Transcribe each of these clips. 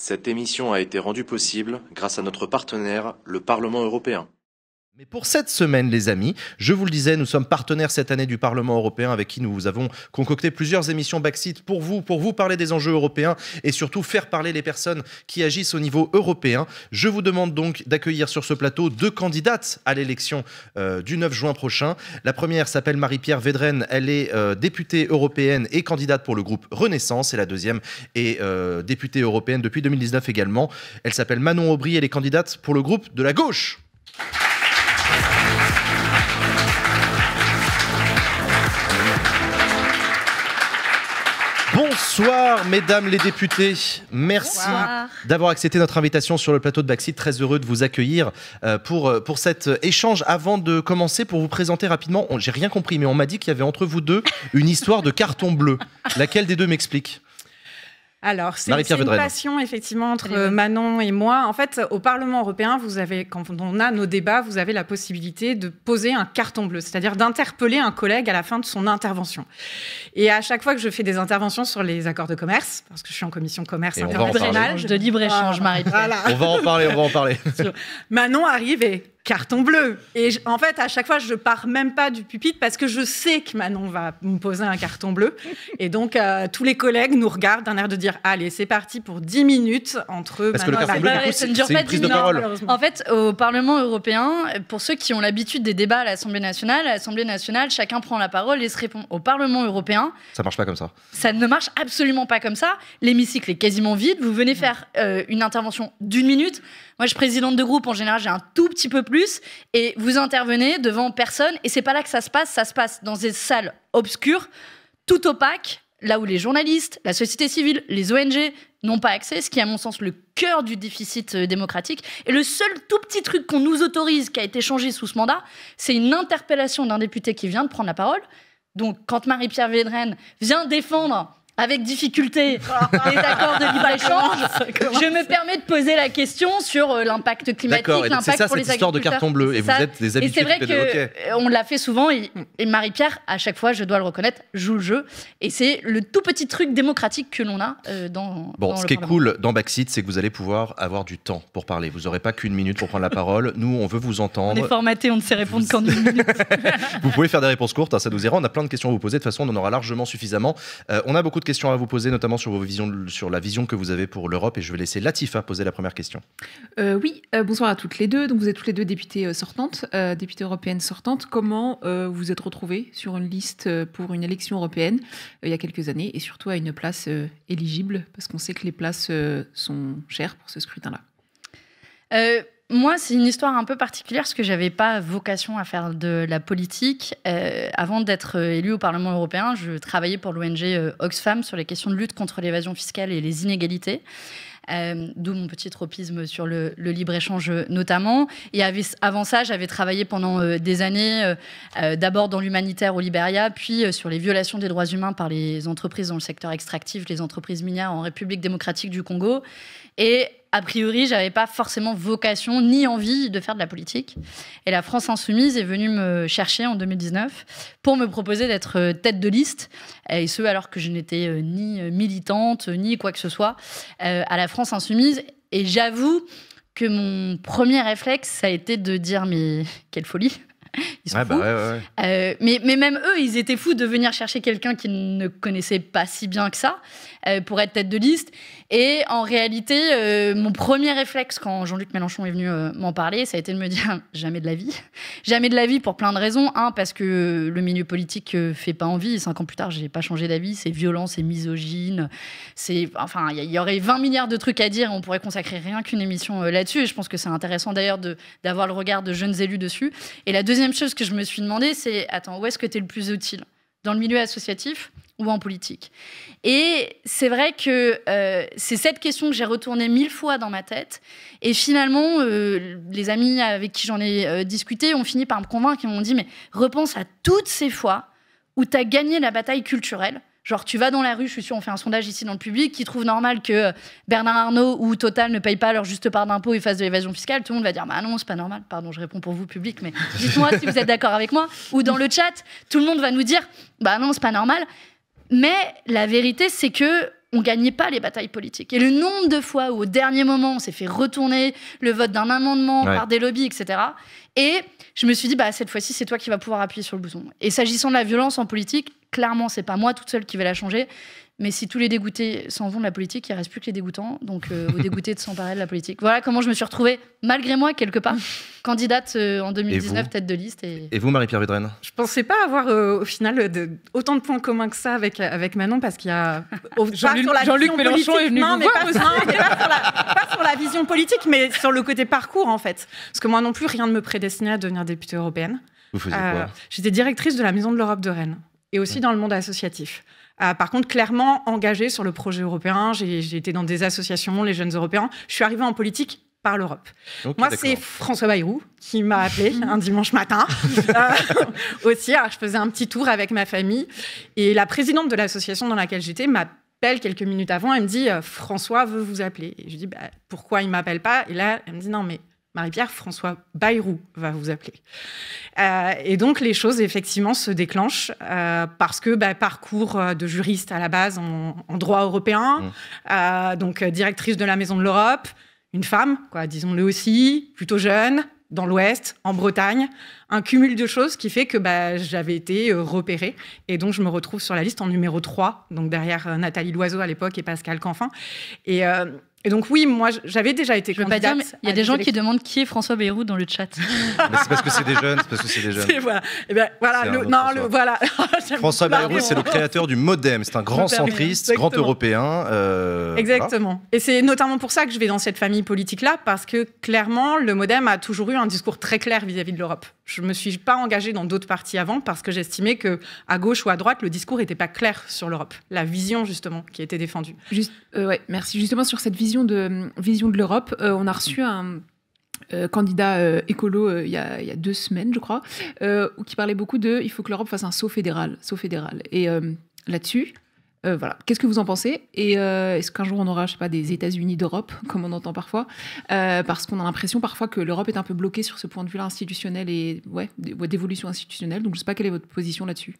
Cette émission a été rendue possible grâce à notre partenaire, le Parlement européen. Mais pour cette semaine, les amis, je vous le disais, nous sommes partenaires cette année du Parlement européen avec qui nous avons concocté plusieurs émissions Backseat pour vous, pour vous parler des enjeux européens et surtout faire parler les personnes qui agissent au niveau européen. Je vous demande donc d'accueillir sur ce plateau deux candidates à l'élection euh, du 9 juin prochain. La première s'appelle Marie-Pierre Védrenne, elle est euh, députée européenne et candidate pour le groupe Renaissance et la deuxième est euh, députée européenne depuis 2019 également. Elle s'appelle Manon Aubry, elle est candidate pour le groupe de la gauche. Bonsoir, mesdames les députés. Merci d'avoir accepté notre invitation sur le plateau de Baxi. Très heureux de vous accueillir euh, pour, euh, pour cet euh, échange. Avant de commencer, pour vous présenter rapidement, j'ai rien compris, mais on m'a dit qu'il y avait entre vous deux une histoire de carton bleu. Laquelle des deux m'explique alors, c'est une passion effectivement entre Manon et moi. En fait, au Parlement européen, vous avez, quand on a nos débats, vous avez la possibilité de poser un carton bleu, c'est-à-dire d'interpeller un collègue à la fin de son intervention. Et à chaque fois que je fais des interventions sur les accords de commerce, parce que je suis en commission commerce internationale, de libre échange, Marie. On va en parler, on va en parler. Manon arrive et carton bleu. Et en fait, à chaque fois, je pars même pas du pupitre parce que je sais que Manon va me poser un carton bleu. Et donc, euh, tous les collègues nous regardent d'un air de dire Allez, c'est parti pour 10 minutes entre parce que le bah, Ça ne dure pas 10 minutes. En fait, au Parlement européen, pour ceux qui ont l'habitude des débats à l'Assemblée nationale, à l'Assemblée nationale, chacun prend la parole et se répond. Au Parlement européen, ça marche pas comme ça. Ça ne marche absolument pas comme ça. L'hémicycle est quasiment vide. Vous venez faire euh, une intervention d'une minute. Moi, je suis présidente de groupe, en général, j'ai un tout petit peu plus. Et vous intervenez devant personne. Et c'est pas là que ça se passe. Ça se passe dans des salles obscures, tout opaques, là où les journalistes, la société civile, les ONG n'ont pas accès, ce qui est à mon sens le cœur du déficit euh, démocratique. Et le seul tout petit truc qu'on nous autorise, qui a été changé sous ce mandat, c'est une interpellation d'un député qui vient de prendre la parole. Donc quand Marie-Pierre Védrenne vient défendre avec difficulté les accords de libre-échange, je me permets de poser la question sur euh, l'impact climatique, l'impact pour C'est ça cette histoire de carton bleu, et vous êtes des habitués Et c'est vrai qu'on euh, l'a fait souvent, et, Marie-Pierre, à chaque fois, je dois le reconnaître, joue le jeu. Et c'est le tout petit truc démocratique que l'on a euh, dans Bon, ce qui est cool dans Backseat, c'est que vous allez pouvoir avoir du temps pour parler. Vous n'aurez pas qu'une minute pour prendre la parole. Nous, on veut vous entendre. On est formaté, on ne sait répondre qu'en une minute. vous pouvez faire des réponses courtes, hein, ça nous ira. On a plein de questions à vous poser. De toute façon, on en aura largement suffisamment. on a beaucoup de questions à vous poser, notamment sur, vos visions, sur la vision que vous avez pour l'Europe. Et je vais laisser Latifa hein, poser la première question. Euh, oui, euh, bonsoir à toutes les deux. Donc, vous êtes toutes les deux députées euh, sortantes, députées européennes sortantes. Comment vous êtes retrouvées sur une liste pour une élection européenne il y a quelques années et surtout à une place éligible Parce qu'on sait que les places sont chères pour ce scrutin-là. Moi, c'est une histoire un peu particulière parce que j'avais pas vocation à faire de la politique. Euh, avant d'être euh, élue au Parlement européen, je travaillais pour l'ONG euh, Oxfam sur les questions de lutte contre l'évasion fiscale et les inégalités. d'où mon petit tropisme sur le, libre-échange notamment. Et avant ça, j'avais travaillé pendant des années, d'abord dans l'humanitaire au Liberia, puis sur les violations des droits humains par les entreprises dans le secteur extractif, les entreprises minières en République démocratique du Congo. Et a priori, j'avais pas forcément vocation ni envie de faire de la politique. Et la France Insoumise est venue me chercher en 2019 pour me proposer d'être euh, tête de liste, et ce alors que je n'étais euh, ni euh, militante, ni quoi que ce soit, à la France Insoumise. Et j'avoue que mon premier réflexe, ça a été de dire mais quelle folie ils sont bah fous. mais, mais, même eux, ils étaient fous de venir chercher quelqu'un qu'ils ne connaissaient pas si bien que ça. Euh, pour être tête de liste. Et en réalité, euh, mon premier réflexe quand Jean-Luc Mélenchon est venu euh, m'en parler, ça a été de me dire jamais de la vie. jamais de la vie pour plein de raisons. Un, hein, parce que le milieu politique ne fait pas envie. cinq ans plus tard, je n'ai pas changé d'avis. C'est violent, c'est misogyne. C'est, enfin, il y, aurait 20 milliards de trucs à dire. On pourrait consacrer rien qu'une émission là-dessus. Et je pense que c'est intéressant d'ailleurs d'avoir le regard de jeunes élus dessus. Et la deuxième chose que je me suis demandé, c'est attends, où est-ce que tu es le plus utile dans le milieu associatif ou en politique. Et c'est vrai que euh, c'est cette question que j'ai retournée mille fois dans ma tête. Et finalement, euh, les amis avec qui j'en ai euh, discuté ont fini par me convaincre. Ils m'ont dit, mais repense à toutes ces fois où tu as gagné la bataille culturelle Genre, tu vas dans la rue, je suis sûr, on fait un sondage ici dans le public, qui trouve normal que euh, Bernard Arnault ou Total ne payent pas leur juste part d'impôt et fassent de l'évasion fiscale, tout le monde va dire Bah non, c'est pas normal. Pardon, je réponds pour vous, public, mais dites-moi si vous êtes d'accord avec moi. Ou dans le chat, tout le monde va nous dire Bah non, c'est pas normal. Mais la vérité, c'est que on gagnait pas les batailles politiques. Et le nombre de fois où, au dernier moment, on s'est fait retourner le vote d'un amendement par des lobbies, etc. Et je me suis dit, bah, cette fois-ci, c'est toi qui vas pouvoir appuyer sur le bouton. Et s'agissant de la violence en politique, clairement, c'est pas moi toute seule qui vais la changer, mais si tous les dégoûtés s'en vont de la politique, il reste plus que les dégoûtants. Donc, euh, aux dégoûtés de s'emparer de la politique. Voilà comment je me suis retrouvée, malgré moi, quelque part, candidate euh, en 2019, tête de liste. Et, vous, Marie-Pierre Vedrenne Je ne pensais pas avoir, euh, au final, euh, de, autant de points communs que ça avec, avec Manon, parce qu'il y a. Jean-Luc Mélenchon est venu non, mais pas, la, pas sur la vision politique, mais sur le côté parcours, en fait. Parce que moi non plus, rien ne me prédestinait à devenir députée européenne. Vous faisiez quoi J'étais directrice de la Maison de l'Europe de Rennes et aussi dans le monde associatif. Euh, par contre, clairement engagée sur le projet européen. J'ai été dans des associations, les jeunes européens. Je suis arrivée en politique par l'Europe. Moi, c'est François Bayrou qui m'a appelé un dimanche matin euh, aussi. je faisais un petit tour avec ma famille et la présidente de l'association dans laquelle j'étais m'appelle quelques minutes avant. Elle me dit euh, François veut vous appeler. je dis bah, pourquoi il m'appelle pas Et là, elle me dit non mais Marie-Pierre François Bayrou va vous appeler. Euh, et donc les choses effectivement se déclenchent euh, parce que bah, parcours euh, de juriste à la base en, droit européen, mmh. donc directrice de la Maison de l'Europe, une femme, quoi, disons-le aussi, plutôt jeune, dans l'Ouest, en Bretagne, un cumul de choses qui fait que bah, j'avais été repérée et donc je me retrouve sur la liste en numéro 3, donc derrière Nathalie Loiseau à l'époque et Pascal Canfin. Et, et donc oui, moi j'avais déjà été je il y a des gens qui demandent qui est François Bayrou dans le chat. c'est parce que c'est des jeunes, c'est parce que c'est des jeunes. Et voilà, eh ben, François. Bayrou, c'est le créateur du MoDem, c'est un grand centriste, grand européen. Euh, Exactement. Et c'est notamment pour ça que je vais dans cette famille politique-là, parce que clairement, le MoDem a toujours eu un discours très clair vis-à-vis de l'Europe. Je me suis pas engagée dans d'autres partis avant parce que j'estimais que à gauche ou à droite, le discours n'était pas clair sur l'Europe, la vision justement qui était défendue. Juste, euh, ouais, merci. Justement sur cette vision vision de, vision de l'Europe, euh, on a reçu un. Euh, candidat euh, écolo il, y a, deux semaines, je crois, qui parlait beaucoup de il faut que l'Europe fasse un saut fédéral. Saut fédéral. Et là-dessus, voilà, qu'est-ce que vous en pensez Et est-ce qu'un jour on aura, pas, des États-Unis d'Europe, comme on entend parfois Parce qu'on a l'impression parfois que l'Europe est un peu bloquée sur ce point de vue-là institutionnel et ouais, d'évolution institutionnelle. Donc je sais pas quelle est votre position là-dessus.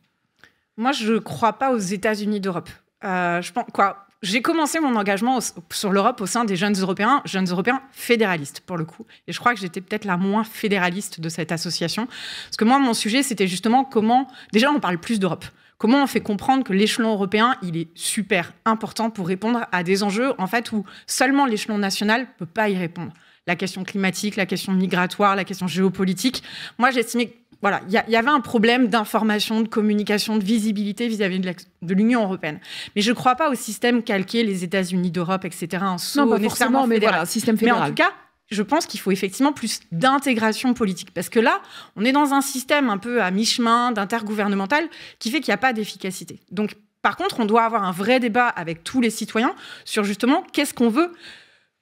Moi, je ne crois pas aux États-Unis d'Europe. je pense quoi j'ai commencé mon engagement sur l'Europe au sein des jeunes européens, jeunes européens fédéralistes pour le coup. Et je crois que j'étais peut-être la moins fédéraliste de cette association. Parce que moi, mon sujet, c'était justement comment, déjà, on parle plus d'Europe. Comment on fait comprendre que l'échelon européen, il est super important pour répondre à des enjeux, en fait, où seulement l'échelon national ne peut pas y répondre. La question climatique, la question migratoire, la question géopolitique. Moi, j'estimais voilà, il y, avait un problème d'information, de communication, de visibilité vis-à-vis de l'Union européenne. Mais je ne crois pas au système calqué les États-Unis d'Europe, etc. En non, pas forcément, mais voilà, système fédéral. Mais en tout cas, je pense qu'il faut effectivement plus d'intégration politique. Parce que là, on est dans un système un peu à mi-chemin, d'intergouvernemental, qui fait qu'il n'y a pas d'efficacité. Donc, par contre, on doit avoir un vrai débat avec tous les citoyens sur justement qu'est-ce qu'on veut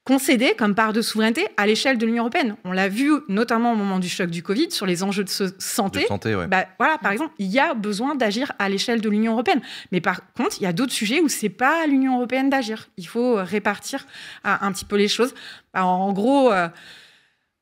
concéder comme part de souveraineté à l'échelle de l'Union européenne. On l'a vu notamment au moment du choc du Covid sur les enjeux de santé. Bah, voilà, par exemple, il y a besoin d'agir à l'échelle de l'Union européenne. Mais par contre, il y a d'autres sujets où c'est pas à l'Union européenne d'agir. Il faut répartir un petit peu les choses. Bah, en gros. Euh,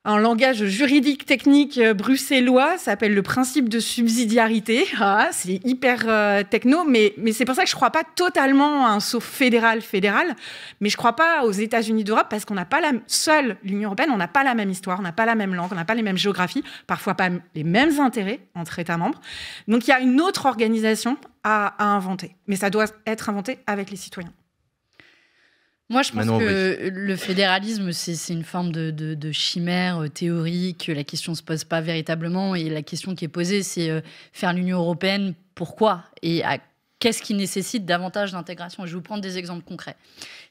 un langage juridique technique euh, bruxellois, ça s'appelle le principe de subsidiarité. Ah, c'est hyper euh, techno, mais, c'est pour ça que je ne crois pas totalement à un saut fédéral fédéral, mais je ne crois pas aux États-Unis d'Europe parce qu'on n'a pas la seule l'Union européenne, on n'a pas la même histoire, on n'a pas la même langue, on n'a pas les mêmes géographies, parfois pas les mêmes intérêts entre États membres. Donc il y a une autre organisation à inventer, mais ça doit être inventé avec les citoyens. Moi, je pense que le fédéralisme, c'est une forme de, chimère euh, théorique. La question ne se pose pas véritablement. Et la question qui est posée, c'est euh, faire l'Union européenne, pourquoi Et qu'est-ce qui nécessite davantage d'intégration Je vais vous prendre des exemples concrets.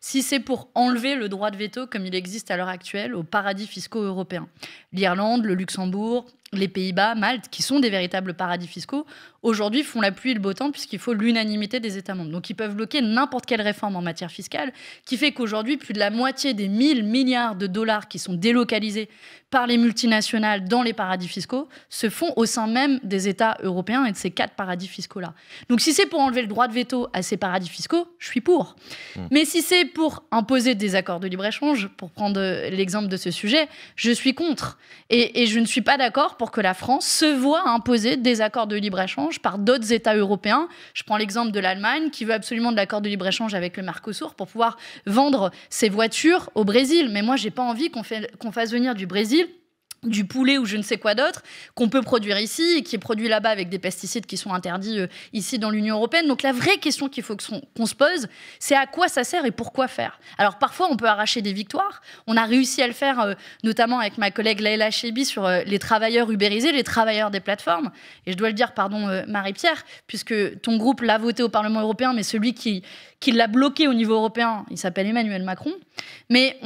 Si c'est pour enlever le droit de veto, comme il existe à l'heure actuelle, aux paradis fiscaux européens, l'Irlande, le Luxembourg, les Pays-Bas, Malte, qui sont des véritables paradis fiscaux, aujourd'hui font la pluie et le beau temps puisqu'il faut l'unanimité des États membres. Donc ils peuvent bloquer n'importe quelle réforme en matière fiscale qui fait qu'aujourd'hui, plus de la moitié des 1000 milliards de dollars qui sont délocalisés par les multinationales dans les paradis fiscaux se font au sein même des États européens et de ces quatre paradis fiscaux-là. Donc si c'est pour enlever le droit de veto à ces paradis fiscaux, je suis pour. Hmm. Mais si c'est pour imposer des accords de libre-échange, pour prendre l'exemple de ce sujet, je suis contre. Et, et je ne suis pas d'accord pour que la France se voit imposer des accords de libre-échange par d'autres États européens. Je prends l'exemple de l'Allemagne qui veut absolument de l'accord de libre-échange avec le Mercosur pour pouvoir vendre ses voitures au Brésil. Mais moi, je n'ai pas envie qu'on fasse venir du Brésil du poulet ou je ne sais quoi d'autre qu'on peut produire ici et qui est produit là-bas avec des pesticides qui sont interdits euh, ici dans l'Union européenne. Donc la vraie question qu'il faut qu'on se pose, c'est à quoi ça sert et pourquoi faire. Alors parfois on peut arracher des victoires. On a réussi à le faire euh, notamment avec ma collègue Laila Chebi sur euh, les travailleurs ubérisés, les travailleurs des plateformes. Et je dois le dire, pardon Marie-Pierre, puisque ton groupe l'a voté au Parlement européen, mais celui qui qui l'a bloqué au niveau européen, il s'appelle Emmanuel Macron. Mais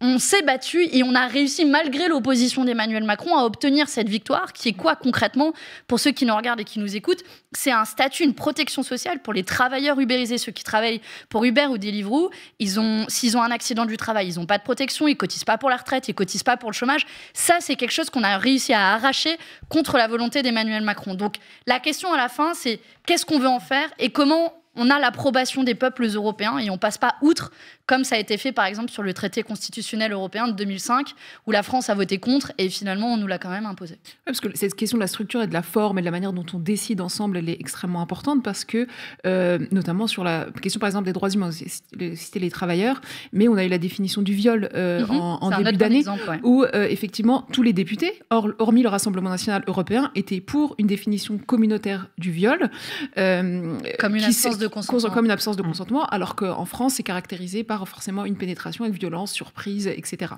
on, s'est battu et on a réussi, malgré l'opposition d'Emmanuel Macron, à obtenir cette victoire, qui est quoi concrètement Pour ceux qui nous regardent et qui nous écoutent, c'est un statut, une protection sociale pour les travailleurs ubérisés, ceux qui travaillent pour Uber ou Deliveroo. Ils ont, s'ils ont un accident du travail, ils n'ont pas de protection, ils cotisent pas pour la retraite, ils cotisent pas pour le chômage. Ça, c'est quelque chose qu'on a réussi à arracher contre la volonté d'Emmanuel Macron. Donc, la question à la fin, c'est qu'est-ce qu'on veut en faire et comment on a l'approbation des peuples européens et on passe pas outre comme ça a été fait par exemple sur le traité constitutionnel européen de 2005, où la France a voté contre et finalement on nous l'a quand même imposé. parce que cette question de la structure et de la forme et de la manière dont on décide ensemble, elle est extrêmement importante parce que, euh, notamment sur la question par exemple des droits humains, c'était les travailleurs, mais on a eu la définition du viol euh, mhm. en, début d'année, où euh, effectivement tous les députés, hormis le Rassemblement national européen, étaient pour une définition communautaire du viol. comme, une absence de consentement. comme une absence de consentement, alors qu'en France, c'est caractérisé par forcément une pénétration, avec violence, surprise, etc.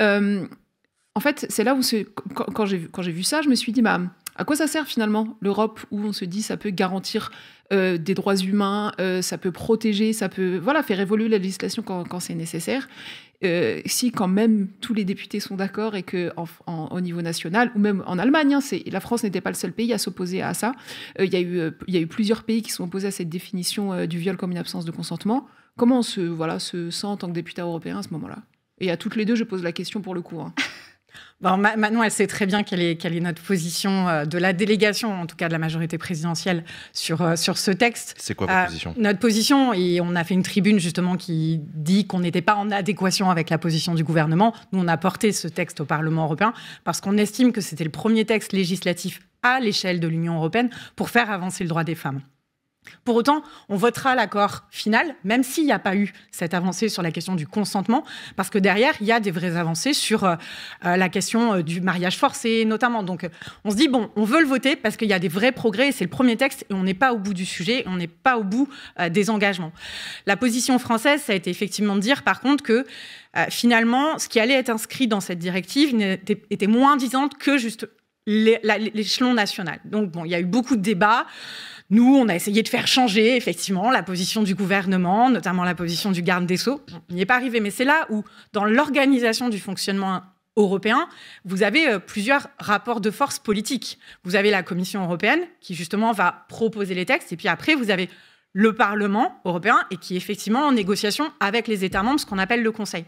Euh, en fait, c'est là où, quand j'ai vu ça, je me suis dit, bah, à quoi ça sert finalement l'Europe où on se dit ça peut garantir euh, des droits humains, euh, ça peut protéger, ça peut voilà faire évoluer la législation quand, c'est nécessaire. si quand même tous les députés sont d'accord et que au niveau national ou même en Allemagne, hein, la France n'était pas le seul pays à s'opposer à ça. Il y, a eu, y a eu plusieurs pays qui sont opposés à cette définition du viol comme une absence de consentement comment on se, voilà, se sent en tant que député européen à ce moment-là Et à toutes les deux, je pose la question pour le coup. Hein. Bon, Manon, elle sait très bien quelle est, quelle est notre position euh, de la délégation, en tout cas de la majorité présidentielle, sur, euh, sur ce texte. C'est quoi votre euh, position Notre position, et on a fait une tribune justement qui dit qu'on n'était pas en adéquation avec la position du gouvernement. Nous, on a porté ce texte au Parlement européen parce qu'on estime que c'était le premier texte législatif à l'échelle de l'Union européenne pour faire avancer le droit des femmes. Pour autant, on votera l'accord final, même s'il n'y a pas eu cette avancée sur la question du consentement, parce que derrière, il y a des vraies avancées sur euh, euh, la question euh, du mariage forcé, notamment. Donc, on se dit, bon, on veut le voter parce qu'il y a des vrais progrès, c'est le premier texte, et on n'est pas au bout du sujet, on n'est pas au bout des engagements. La position française, ça a été effectivement de dire, par contre, que finalement, ce qui allait être inscrit dans cette directive était, moins disant que juste l'échelon national. Donc bon, il y a eu beaucoup de débats. Nous, on a essayé de faire changer effectivement la position du gouvernement, notamment la position du garde des sceaux. On n'y est pas arrivé, mais c'est là où, dans l'organisation du fonctionnement européen, vous avez euh, plusieurs rapports de force politiques. Vous avez la Commission européenne qui justement va proposer les textes, et puis après, vous avez le Parlement européen et qui effectivement en négociation avec les États membres, ce qu'on appelle le Conseil.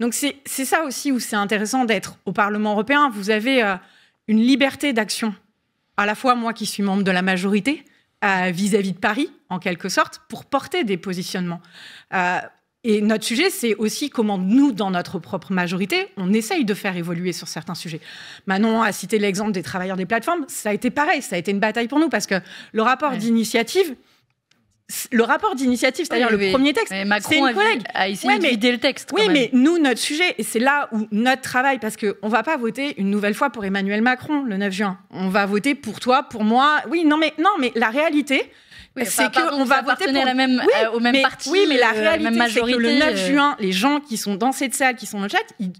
Donc c'est ça aussi où c'est intéressant d'être au Parlement européen. Vous avez... Euh, une liberté d'action, à la fois moi qui suis membre de la majorité, euh, vis-à-vis de Paris, en quelque sorte, pour porter des positionnements. Euh, et notre sujet, c'est aussi comment nous, dans notre propre majorité, on essaye de faire évoluer sur certains sujets. Manon a cité l'exemple des travailleurs des plateformes. Ça a été pareil, ça a été une bataille pour nous parce que le rapport d'initiative, le rapport d'initiative, c'est-à-dire le premier texte, c'est une collègue. a essayé le texte. oui, mais nous, notre sujet, et c'est là où notre travail, parce qu'on ne va pas voter une nouvelle fois pour Emmanuel Macron le 9 juin. On va voter pour toi, pour moi. Oui, non, mais, non, mais la réalité, c'est qu'on va voter pour... la même, euh, au même parti, oui, mais la euh, réalité, c'est que le 9 euh. juin, les gens qui sont dans cette salle, qui sont dans le chat,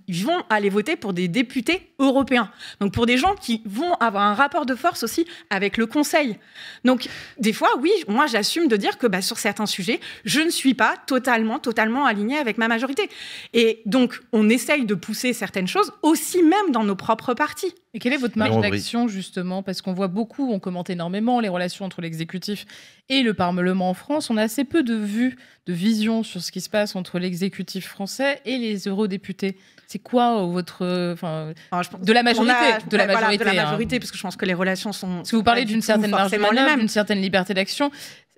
ils vont aller voter pour des députés européens. Donc pour des gens qui vont avoir un rapport de force aussi avec le Conseil. Donc des fois, oui, moi j'assume de dire que bah, sur certains sujets, je ne suis pas totalement, totalement alignée avec ma majorité. Et donc on essaye de pousser certaines choses aussi même dans nos propres partis. Et quelle est votre marge d'action justement Parce qu'on voit beaucoup, on commente énormément les relations entre l'exécutif et le Parlement en France. On a assez peu de vues, de vision sur ce qui se passe entre l'exécutif français et les eurodéputés. C'est quoi votre, enfin, de la majorité, de, hein. la majorité parce que je pense que les relations sont. Si vous parlez d'une certaine marge d'action, d'une certaine liberté d'action,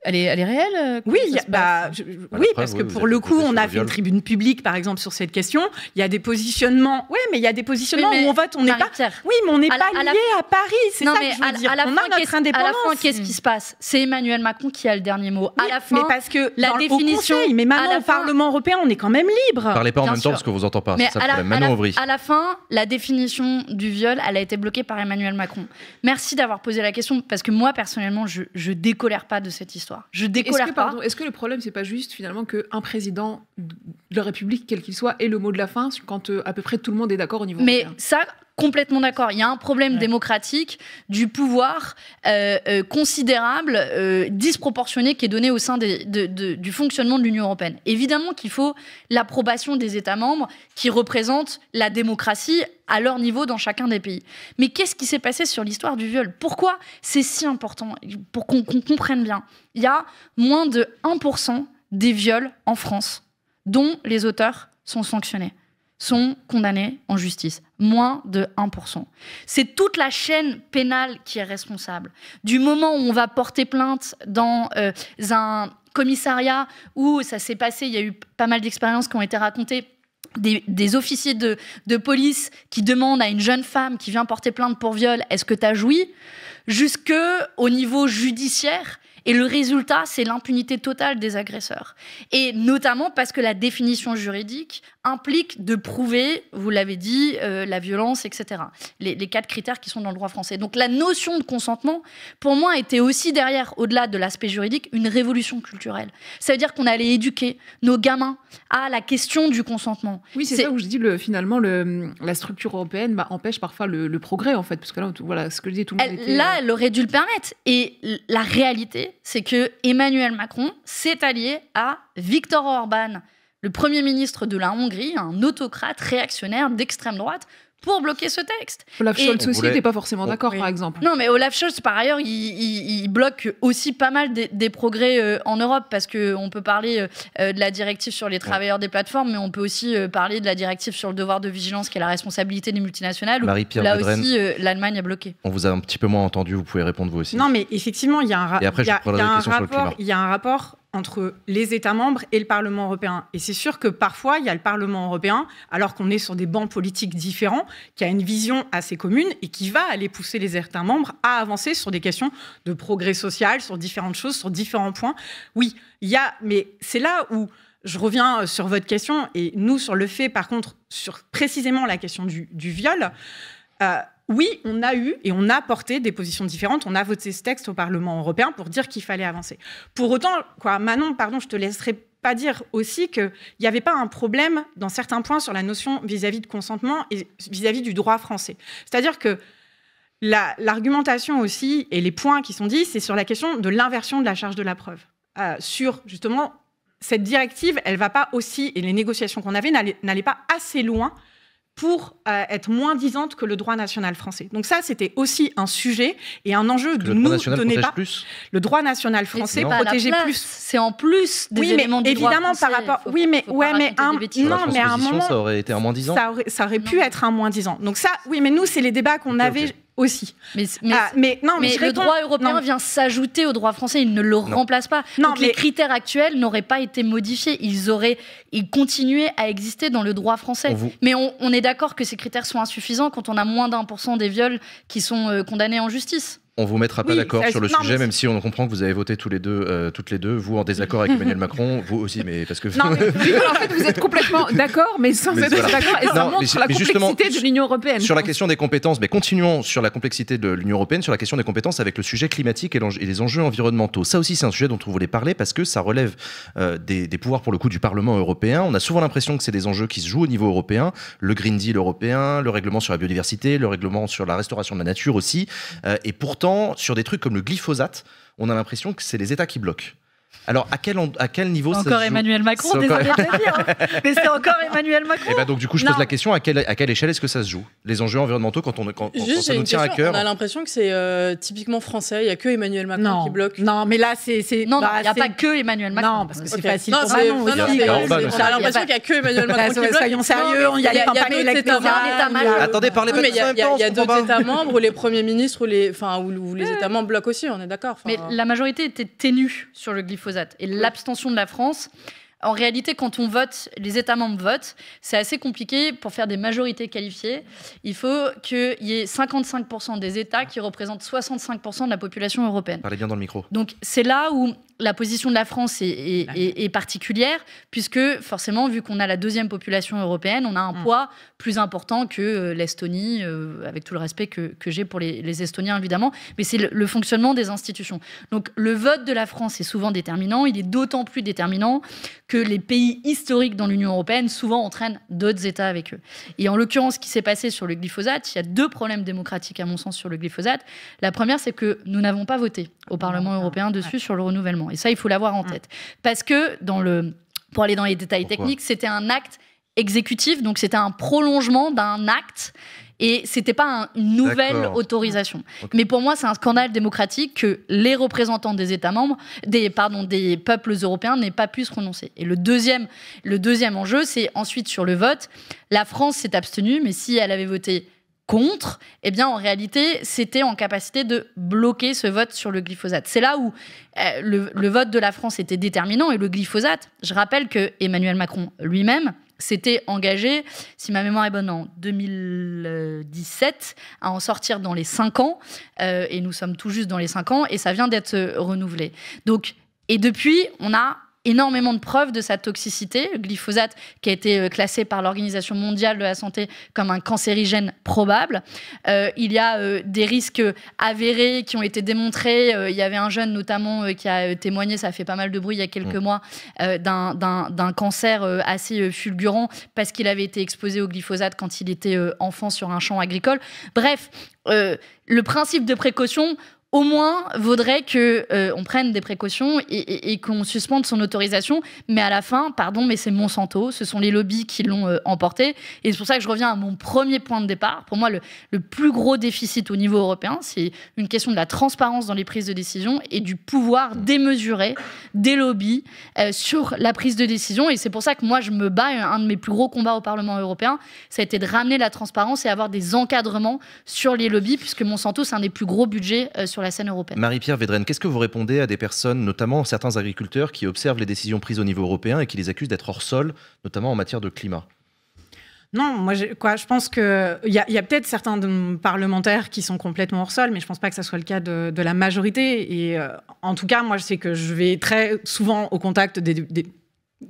elle est, réelle euh, Oui, bah, bah, oui parce que pour le coup, on a fait une tribune publique, par exemple, sur cette question. Il y a des positionnements. Oui, mais il y a des positionnements où on vote, on n'est pas. Oui, mais on n'est pas lié à Paris. C'est ça que je veux à, dire. la on fin, À la fin, qu'est-ce qui se passe C'est Emmanuel Macron qui a le dernier mot. à la fin, mais parce que la définition. Conseil, mais maintenant, au Parlement européen, on est quand même libre. Parlez pas en même temps parce que vous entend pas. Mais à, la, la fin, la définition du viol, elle a été bloquée par Emmanuel Macron. Merci d'avoir posé la question parce que moi, personnellement, je décolère pas de cette histoire. Je est ce que le problème, c'est pas juste finalement qu'un président de la République, quel qu'il soit, ait le mot de la fin quand euh, à peu près tout le monde est d'accord au niveau Mais ça, complètement d'accord. Il y a un problème démocratique du pouvoir euh, euh, considérable, euh, disproportionné qui est donné au sein du fonctionnement de l'Union européenne. Évidemment qu'il faut l'approbation des États membres qui représentent la démocratie à leur niveau dans chacun des pays. Mais qu'est-ce qui s'est passé sur l'histoire du viol Pourquoi c'est si important Pour qu'on comprenne bien, il y a moins de 1% des viols en France dont les auteurs sont sanctionnés sont condamnés en justice. Moins de 1%. C'est toute la chaîne pénale qui est responsable. Du moment où on va porter plainte dans euh, un commissariat où ça s'est passé, il y a eu pas mal d'expériences qui ont été racontées. Des, officiers de, police qui demandent à une jeune femme qui vient porter plainte pour viol, est-ce que tu as joui Jusque au niveau judiciaire, et le résultat, c'est l'impunité totale des agresseurs. Et notamment parce que la définition juridique implique de prouver, vous l'avez dit, euh, la violence, etc. Les, quatre critères qui sont dans le droit français. Donc la notion de consentement, pour moi, était aussi derrière, au-delà de l'aspect juridique, une révolution culturelle. Ça veut dire qu'on allait éduquer nos gamins à la question du consentement. Oui, c'est ça où je dis le, finalement la structure européenne bah, empêche parfois le, progrès en fait, parce que là, voilà, ce que je dis, tout le monde. Là, euh, elle aurait dû le permettre. Et la réalité, c'est que Emmanuel Macron s'est allié à Viktor Orban le Premier ministre de la Hongrie, un autocrate réactionnaire d'extrême droite, pour bloquer ce texte. Olaf Scholz aussi n'était pas forcément d'accord, par exemple. Non, mais Olaf Scholz, par ailleurs, il, bloque aussi pas mal des, progrès euh, en Europe, parce qu'on peut parler euh, de la directive sur les travailleurs des plateformes, mais on peut aussi euh, parler de la directive sur le devoir de vigilance, qui est la responsabilité des multinationales. là aussi, l'Allemagne a bloqué. On vous a un petit peu moins entendu, vous pouvez répondre vous aussi. Non, mais effectivement, il y a un, rapport. Il y a un rapport entre les États membres et le Parlement européen. Et c'est sûr que parfois, il y a le Parlement européen, alors qu'on est sur des bancs politiques différents, qui a une vision assez commune et qui va aller pousser les États membres à avancer sur des questions de progrès social, sur différentes choses, sur différents points. Oui, il y a, mais c'est là où je reviens euh, sur votre question et nous sur le fait, par contre, sur précisément la question du, viol. Euh, oui, on a eu et on a porté des positions différentes. On a voté ce texte au Parlement européen pour dire qu'il fallait avancer. Pour autant, quoi, Manon, pardon, je te laisserai pas dire aussi qu'il n'y avait pas un problème dans certains points sur la notion vis-à-vis de consentement et vis-à-vis du droit français. C'est-à-dire que l'argumentation aussi et les points qui sont dits, c'est sur la question de l'inversion de la charge de la preuve. Euh, sur justement cette directive, elle ne va pas aussi, et les négociations qu'on avait n'allaient pas assez loin pour euh, être moins disante que le droit national français. Donc ça, c'était aussi un sujet et un enjeu de nous donner pas. Plus. Le droit national français protéger plus. C'est en plus des oui, éléments mais du évidemment, par rapport. oui, mais ouais, mais non, mais à un moment, ça aurait été un moins disant. Ça aurait, pu être un moins disant. Donc ça, oui, mais nous, c'est les débats qu'on avait aussi. Mais, ah, le droit européen vient s'ajouter au droit français, il ne le remplace pas. Donc les critères actuels n'auraient pas été modifiés, ils auraient, continué à exister dans le droit français. mais on, on est d'accord que ces critères sont insuffisants quand on a moins d'un pour cent des viols qui sont euh, condamnés en justice on vous mettra pas d'accord sur le sujet, même si on comprend que vous avez voté tous les deux, euh, toutes les deux, vous en désaccord avec Emmanuel Macron, vous aussi, mais parce que non, mais, en fait vous êtes complètement d'accord, mais sans être d'accord, et ça montre la complexité de l'Union européenne. Sur la question des compétences, mais continuons sur la complexité de l'Union européenne, sur la question des compétences avec le sujet climatique et, les enjeux environnementaux. Ça aussi, c'est un sujet dont on voulait parler parce que ça relève euh, des, pouvoirs pour le coup du Parlement européen. On a souvent l'impression que c'est des enjeux qui se jouent au niveau européen, le Green Deal européen, le règlement sur la biodiversité, le règlement sur la restauration de la nature aussi, euh, et pourtant sur des trucs comme le glyphosate, on a l'impression que c'est les États qui bloquent. Alors, à quel, ça à quel niveau Encore Emmanuel Macron, désolé encore... de dire, hein. mais c'est encore Emmanuel Macron. Et eh bah ben, donc, du coup, je pose la question à quelle, à quelle échelle est-ce que ça se joue Les enjeux environnementaux, quand, on, quand, Juste, quand ça nous tient à cœur. On a l'impression que c'est euh, typiquement français, il n'y a que Emmanuel Macron qui bloque. Non, mais là, c'est. Non, bah, il bah, n'y a pas que Emmanuel Macron. Non, parce que c'est facile. Non, pour non, on a l'impression qu'il n'y a que Emmanuel Macron bah, qui bloque. Soyons sérieux, il y a les campagnes électorales. Attendez, parlez pas de ça. Il y a d'autres États membres où les premiers ministres ou les États membres bloquent aussi, on est d'accord. Mais la majorité était ténue sur le glyphosate. Et l'abstention de la France, en réalité, quand on vote, les États membres votent, c'est assez compliqué pour faire des majorités qualifiées. Il faut qu'il y ait 55% des États qui représentent 65% de la population européenne. Parlez bien dans le micro. Donc c'est là où la position de la France est, particulière, puisque forcément, vu qu'on a la deuxième population européenne, on a un mm. poids plus important que euh, l'Estonie, euh, avec tout le respect que, j'ai pour les, Estoniens évidemment, mais c'est le, le, fonctionnement des institutions. Donc le vote de la France est souvent déterminant, il est d'autant plus déterminant que les pays historiques dans l'Union européenne souvent entraînent d'autres États avec eux. Et en l'occurrence, ce qui s'est passé sur le glyphosate, il y a deux problèmes démocratiques à mon sens sur le glyphosate. La première, c'est que nous n'avons pas voté au Parlement ah, européen dessus sur le renouvellement. Et ça, il faut l'avoir en mm. tête. Parce que, dans le, pour aller dans les détails techniques, c'était un acte exécutif, donc c'était un prolongement d'un acte et c'était pas une nouvelle autorisation. Mais pour moi, c'est un scandale démocratique que les représentants des États membres, des, pardon, des peuples européens n'aient pas pu se prononcer. Et le deuxième, le deuxième enjeu, c'est ensuite sur le vote. La France s'est abstenue, mais si elle avait voté contre, eh bien en réalité, c'était en capacité de bloquer ce vote sur le glyphosate. C'est là où euh, le, le, vote de la France était déterminant et le glyphosate, je rappelle que Emmanuel Macron lui-même s'était engagé, si ma mémoire est bonne, en 2017, à en sortir dans les 5 ans. Euh, et nous sommes tout juste dans les 5 ans, et ça vient d'être euh, renouvelé. Donc, et depuis, on a énormément de preuves de sa toxicité. Le glyphosate, qui a été euh, classé par l'Organisation mondiale de la santé comme un cancérigène probable. Euh, il y a euh, des risques avérés qui ont été démontrés. il y avait un jeune notamment qui a témoigné, ça fait pas mal de bruit il y a quelques mm. mois, d'un cancer assez fulgurant parce qu'il avait été exposé au glyphosate quand il était enfant sur un champ agricole. Bref, le principe de précaution, au moins vaudrait que euh, on prenne des précautions et, qu'on suspende son autorisation. Mais à la fin, pardon, mais c'est Monsanto, ce sont les lobbies qui l'ont euh, emporté. Et c'est pour ça que je reviens à mon premier point de départ. Pour moi, le, plus gros déficit au niveau européen, c'est une question de la transparence dans les prises de décision et du pouvoir démesuré des lobbies euh, sur la prise de décision. Et c'est pour ça que moi, je me bats. Un de mes plus gros combats au Parlement européen, ça a été de ramener la transparence et avoir des encadrements sur les lobbies, puisque Monsanto, c'est un des plus gros budgets sur la scène européenne. Marie-Pierre Védrenne, qu'est-ce que vous répondez à des personnes, notamment certains agriculteurs, qui observent les décisions prises au niveau européen et qui les accusent d'être hors sol, notamment en matière de climat non, moi, quoi, je pense qu'il y a, peut-être certains parlementaires qui sont complètement hors sol, mais je ne pense pas que ce soit le cas de, la majorité. Et euh, en tout cas, moi, je sais que je vais très souvent au contact des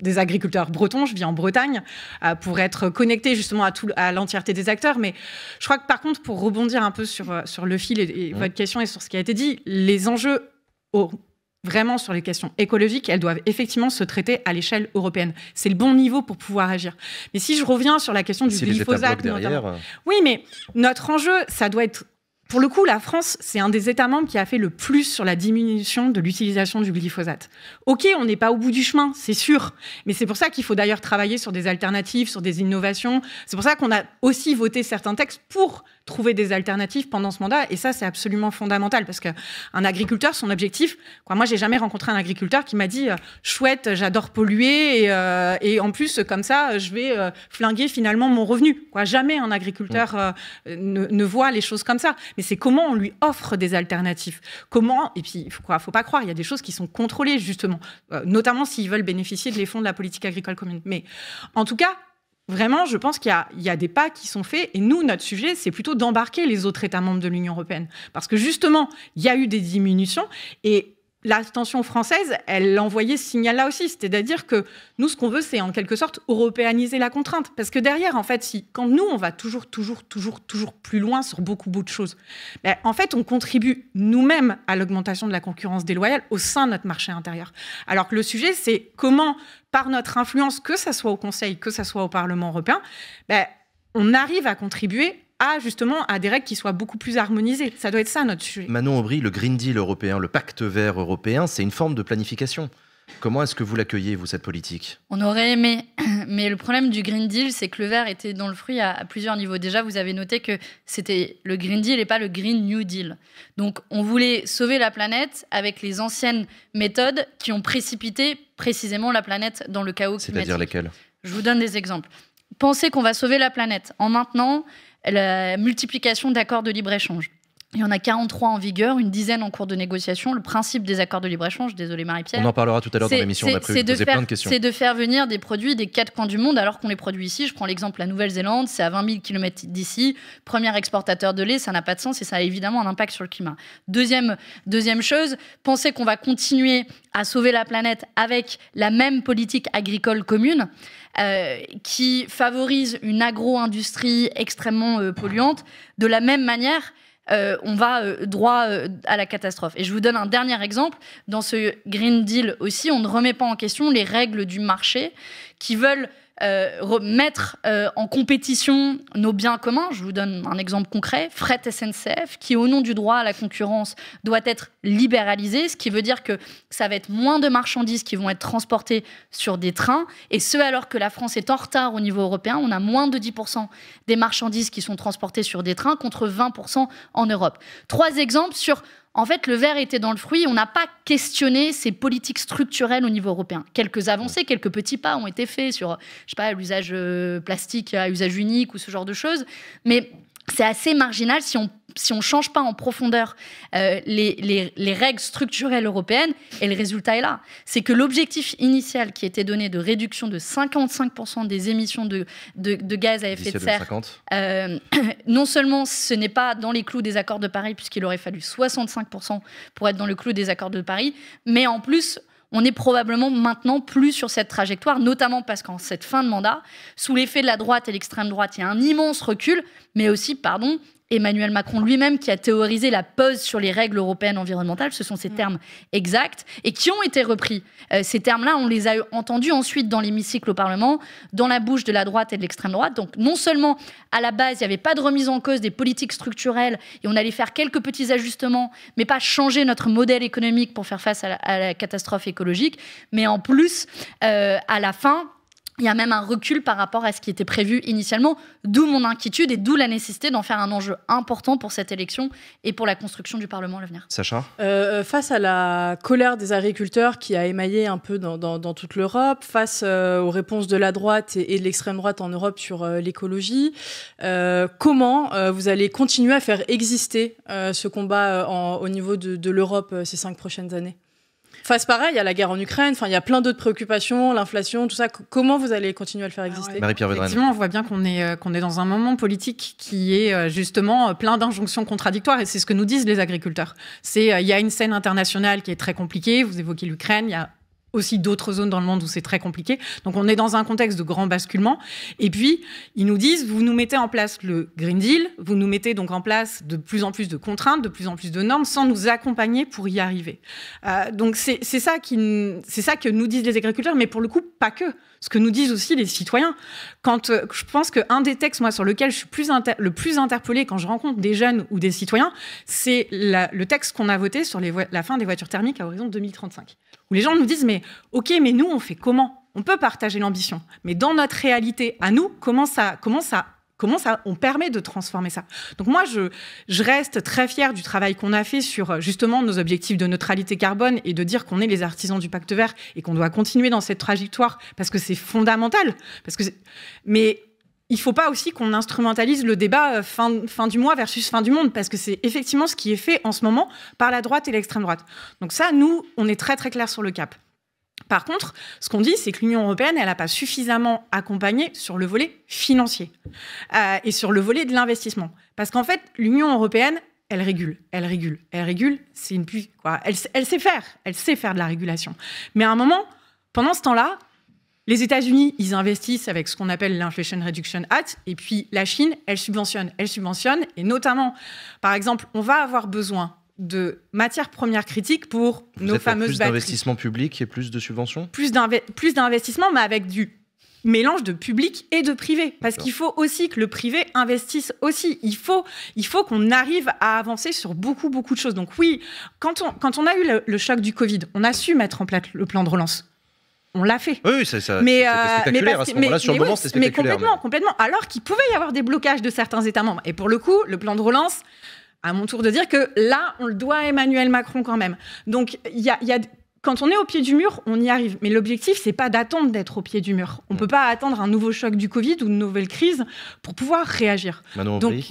des agriculteurs bretons, je vis en Bretagne, euh, pour être connecté justement à, tout, à l'entièreté des acteurs. Mais je crois que par contre, pour rebondir un peu sur, euh, sur le fil et, votre question et sur ce qui a été dit, les enjeux vraiment sur les questions écologiques, elles doivent effectivement se traiter à l'échelle européenne. C'est le bon niveau pour pouvoir agir. Mais si je reviens sur la question du glyphosate... Derrière... Oui, mais notre enjeu, ça doit être pour le coup, la France, c'est un des États membres qui a fait le plus sur la diminution de l'utilisation du glyphosate. Ok, on n'est pas au bout du chemin, c'est sûr, mais c'est pour ça qu'il faut d'ailleurs travailler sur des alternatives, sur des innovations. C'est pour ça qu'on a aussi voté certains textes pour trouver des alternatives pendant ce mandat. Et ça, c'est absolument fondamental parce qu'un agriculteur, son objectif, quoi, moi, j'ai jamais rencontré un agriculteur qui m'a dit euh, chouette, j'adore polluer euh, et, en plus, comme ça, je vais euh, flinguer finalement mon revenu. Quoi. Jamais un agriculteur mm. ne, voit les choses comme ça. Mais c'est comment on lui offre des alternatives. Comment, et puis, quoi, faut pas croire, il y a des choses qui sont contrôlées, justement, notamment s'ils veulent bénéficier de les fonds de la politique agricole commune. Mais en tout cas, Vraiment, je pense qu'il y, a des pas qui sont faits. Et nous, notre sujet, c'est plutôt d'embarquer les autres États membres de l'Union européenne. Parce que justement, il y a eu des diminutions. Et la tension française, elle envoyait ce signal-là aussi. C'est-à-dire que nous, ce qu'on veut, c'est en quelque sorte européaniser la contrainte. Parce que derrière, en fait, si, quand nous, on va toujours, toujours, toujours, toujours plus loin sur beaucoup, beaucoup de choses, ben, en fait, on contribue nous-mêmes à l'augmentation de la concurrence déloyale au sein de notre marché intérieur. Alors que le sujet, c'est comment, par notre influence, que ce soit au Conseil, que ce soit au Parlement européen, ben, on arrive à contribuer à justement à des règles qui soient beaucoup plus harmonisées. Ça doit être ça notre sujet. Manon Aubry, le Green Deal européen, le pacte vert européen, c'est une forme de planification. Comment est-ce que vous l'accueillez, vous, cette politique On aurait aimé, mais le problème du Green Deal, c'est que le vert était dans le fruit à, plusieurs niveaux. Déjà, vous avez noté que c'était le Green Deal et pas le Green New Deal. Donc, on voulait sauver la planète avec les anciennes méthodes qui ont précipité précisément la planète dans le chaos C'est-à-dire lesquelles Je vous donne des exemples penser qu'on va sauver la planète en maintenant la multiplication d'accords de libre-échange. Il y en a 43 en vigueur, une dizaine en cours de négociation. Le principe des accords de libre-échange, désolé Marie-Pierre. On en parlera tout à l'heure dans l'émission, on a plein de questions. C'est de faire venir des produits des quatre coins du monde alors qu'on les produit ici. Je prends l'exemple la Nouvelle-Zélande, c'est à 20 000 km d'ici, premier exportateur de lait, ça n'a pas de sens et ça a évidemment un impact sur le climat. Deuxième, deuxième chose, penser qu'on va continuer à sauver la planète avec la même politique agricole commune euh, qui favorise une agro-industrie extrêmement euh, polluante, de la même manière euh, on va euh, droit euh, à la catastrophe. Et je vous donne un dernier exemple. Dans ce Green Deal aussi, on ne remet pas en question les règles du marché qui veulent euh, remettre euh, en compétition nos biens communs. Je vous donne un exemple concret, fret SNCF, qui au nom du droit à la concurrence doit être libéralisé, ce qui veut dire que ça va être moins de marchandises qui vont être transportées sur des trains, et ce alors que la France est en retard au niveau européen, on a moins de 10% des marchandises qui sont transportées sur des trains contre 20% en Europe. Trois exemples sur en fait, le verre était dans le fruit. On n'a pas questionné ces politiques structurelles au niveau européen. Quelques avancées, quelques petits pas ont été faits sur, je sais pas, l'usage euh, plastique à usage unique ou ce genre de choses. Mais c'est assez marginal si on si on ne change pas en profondeur euh, les, règles structurelles européennes, et le résultat est là, c'est que l'objectif initial qui était donné de réduction de 55% des émissions de, gaz à effet de serre, euh, non seulement ce n'est pas dans les clous des accords de Paris, puisqu'il aurait fallu 65% pour être dans le clou des accords de Paris, mais en plus, on est probablement maintenant plus sur cette trajectoire, notamment parce qu'en cette fin de mandat, sous l'effet de la droite et l'extrême droite, il y a un immense recul, mais aussi, pardon, Emmanuel Macron lui-même qui a théorisé la pause sur les règles européennes environnementales, ce sont ces mm. termes exacts, et qui ont été repris. Euh, ces termes-là, on les a entendus ensuite dans l'hémicycle au Parlement, dans la bouche de la droite et de l'extrême droite. Donc non seulement à la base, il n'y avait pas de remise en cause des politiques structurelles, et on allait faire quelques petits ajustements, mais pas changer notre modèle économique pour faire face à la, catastrophe écologique, mais en plus, euh, à la fin, il y a même un recul par rapport à ce qui était prévu initialement, d'où mon inquiétude et d'où la nécessité d'en faire un enjeu important pour cette élection et pour la construction du Parlement à l'avenir. Sacha euh, euh, Face à la colère des agriculteurs qui a émaillé un peu dans, toute l'Europe, face euh, aux réponses de la droite et, de l'extrême droite en Europe sur l'écologie, comment vous allez continuer à faire exister ce combat au niveau de l'Europe ces cinq prochaines années face pareil à la guerre en Ukraine, enfin il y a plein d'autres préoccupations, l'inflation, tout ça. Comment vous allez continuer à le faire ah exister Marie-Pierre Effectivement, on voit bien qu'on est euh, qu'on est dans un moment politique qui est euh, justement euh, plein d'injonctions contradictoires et c'est ce que nous disent les agriculteurs. C'est il y a une scène internationale qui est très compliquée. Vous évoquez l'Ukraine, il y a aussi d'autres zones dans le monde où c'est très compliqué. Donc on est dans un contexte de grand basculement. Et puis, ils nous disent, vous nous mettez en place le Green Deal, vous nous mettez donc en place de plus en plus de contraintes, de plus en plus de normes, sans nous accompagner pour y arriver. Euh, donc c'est ça, qui, ça que nous disent les agriculteurs, mais pour le coup, pas que. Ce que nous disent aussi les citoyens. Quand euh, je pense qu'un des textes, moi, sur lequel je suis plus le plus interpellée quand je rencontre des jeunes ou des citoyens, c'est le texte qu'on a voté sur les la fin des voitures thermiques à horizon 2035. Où les gens nous disent, mais ok, mais nous, on fait comment On peut partager l'ambition, mais dans notre réalité, à nous, comment ça, comment ça comment ça, on permet de transformer ça. Donc moi, je, je reste très fière du travail qu'on a fait sur euh, justement nos objectifs de neutralité carbone et de dire qu'on est les artisans du pacte vert et qu'on doit continuer dans cette trajectoire parce que c'est fondamental. Parce que mais il faut pas aussi qu'on instrumentalise le débat euh, fin, fin du mois versus fin du monde, parce que c'est effectivement ce qui est fait en ce moment par la droite et l'extrême droite. Donc ça, nous, on est très très clair sur le cap. Par contre, ce qu'on dit, c'est que l'Union européenne, elle n'a pas suffisamment accompagné sur le volet financier euh, et sur le volet de l'investissement. Parce qu'en fait, l'Union européenne, elle régule, elle régule, elle régule, c'est une puie. quoi. Elle, elle sait faire, elle sait faire de la régulation. Mais à un moment, pendant ce temps-là, les États-Unis, ils investissent avec ce qu'on appelle l'Inflation Reduction Act, et puis la Chine, elle subventionne, elle subventionne, et notamment, par exemple, on va avoir besoin de matières premières critiques pour nos fameuses plus publics Plus et plus de subventions Plus d'investissements, mais avec du mélange de public et de privé. Parce qu'il faut aussi que le privé investisse aussi. Il faut, il faut qu'on arrive à avancer sur beaucoup, beaucoup de choses. Donc oui, quand on, a eu le choc du Covid, on a su mettre en place le plan de relance on l'a fait. Oui, c'est ça. Mais, sur le moment, spectaculaire. Mais complètement, complètement. Alors qu'il pouvait y avoir des blocages de certains États membres. Et pour le coup, le plan de relance, à mon tour de dire que là, on le doit à Emmanuel Macron quand même. Donc, il y a, quand on est au pied du mur, on y arrive. Mais l'objectif, c'est pas d'attendre d'être au pied du mur. On ne mm. peut pas attendre un nouveau choc du Covid ou une nouvelle crise pour pouvoir réagir. Manon Donc,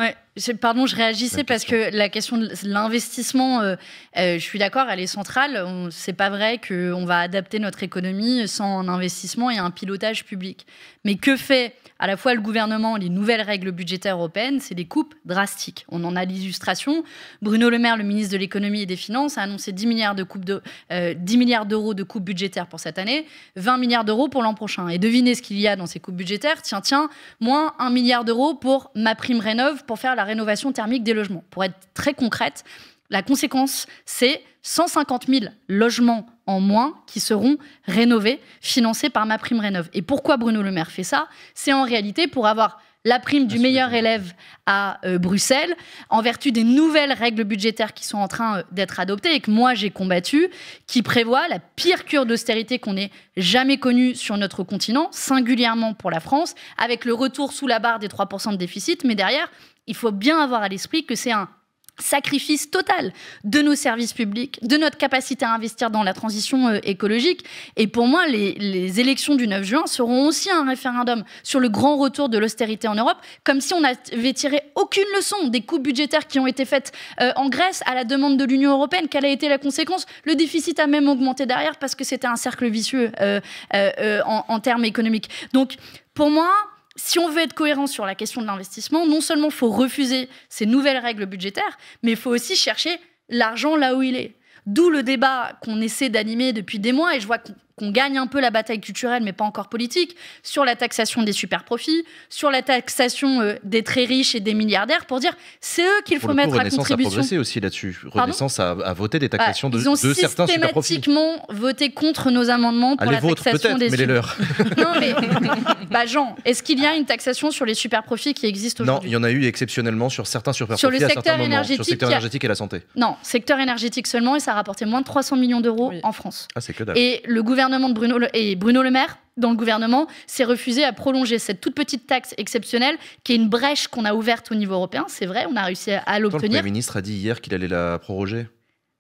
Pardon, je réagissais parce que la question de l'investissement, euh, euh, je suis d'accord, elle est centrale. C'est pas vrai qu'on va adapter notre économie sans un investissement et un pilotage public. Mais que fait à la fois le gouvernement, les nouvelles règles budgétaires européennes, c'est des coupes drastiques. On en a l'illustration. Bruno Le Maire, le ministre de l'économie et des finances, a annoncé 10 milliards de coupes de, 10 euh, milliards d'euros de coupes budgétaires pour cette année, 20 milliards d'euros pour l'an prochain. Et devinez ce qu'il y a dans ces coupes budgétaires Tiens, tiens, moins 1 milliard d'euros pour ma prime rénov pour faire la la rénovation thermique des logements. Pour être très concrète, la conséquence, c'est 150 000 logements en moins qui seront rénovés, financés par ma prime rénov. Et pourquoi Bruno Le Maire fait ça C'est en réalité pour avoir la prime du ah, meilleur élève à euh, Bruxelles, en vertu des nouvelles règles budgétaires qui sont en train euh, d'être adoptées et que moi j'ai combattues, qui prévoit la pire cure d'austérité qu'on ait jamais connue sur notre continent, singulièrement pour la France, avec le retour sous la barre des 3% de déficit, mais derrière, il faut bien avoir à l'esprit que c'est un sacrifice total de nos services publics, de notre capacité à investir dans la transition euh, écologique. Et pour moi, les, élections du 9 juin seront aussi un référendum sur le grand retour de l'austérité en Europe, comme si on n'avait tiré aucune leçon des coupes budgétaires qui ont été faites euh, en Grèce à la demande de l'Union européenne. Quelle a été la conséquence Le déficit a même augmenté derrière parce que c'était un cercle vicieux euh, en termes économiques. Donc, pour moi, si on veut être cohérent sur la question de l'investissement, non seulement faut refuser ces nouvelles règles budgétaires, mais il faut aussi chercher l'argent là où il est. D'où le débat qu'on essaie d'animer depuis des mois, et je vois qu'on qu'on gagne un peu la bataille culturelle, mais pas encore politique, sur la taxation des super-profits, sur la taxation euh, des très riches et des milliardaires, pour dire c'est eux qu'il faut mettre à contribution. Renaissance a progressé aussi là-dessus. Renaissance a, voté des taxations ah, de, certains super-profits. systématiquement voté contre nos amendements pour la taxation des... mais les leurs. non, mais... Bah, Jean, est-ce qu'il y a une taxation sur les super-profits qui existe aujourd'hui Non, il y en a eu exceptionnellement sur certains super-profits sur le secteur énergétique, sur secteur énergétique et la santé. Non, secteur énergétique seulement, et ça a rapporté moins de 300 millions d'euros en France. Ah, c'est que dalle. Et le gouvernement de Bruno et Bruno Le Maire dans le gouvernement s'est refusé à prolonger cette toute petite taxe exceptionnelle qui est une brèche qu'on a ouverte au niveau européen. C'est vrai, on a réussi à, l'obtenir. Le ministre a dit hier qu'il allait la proroger.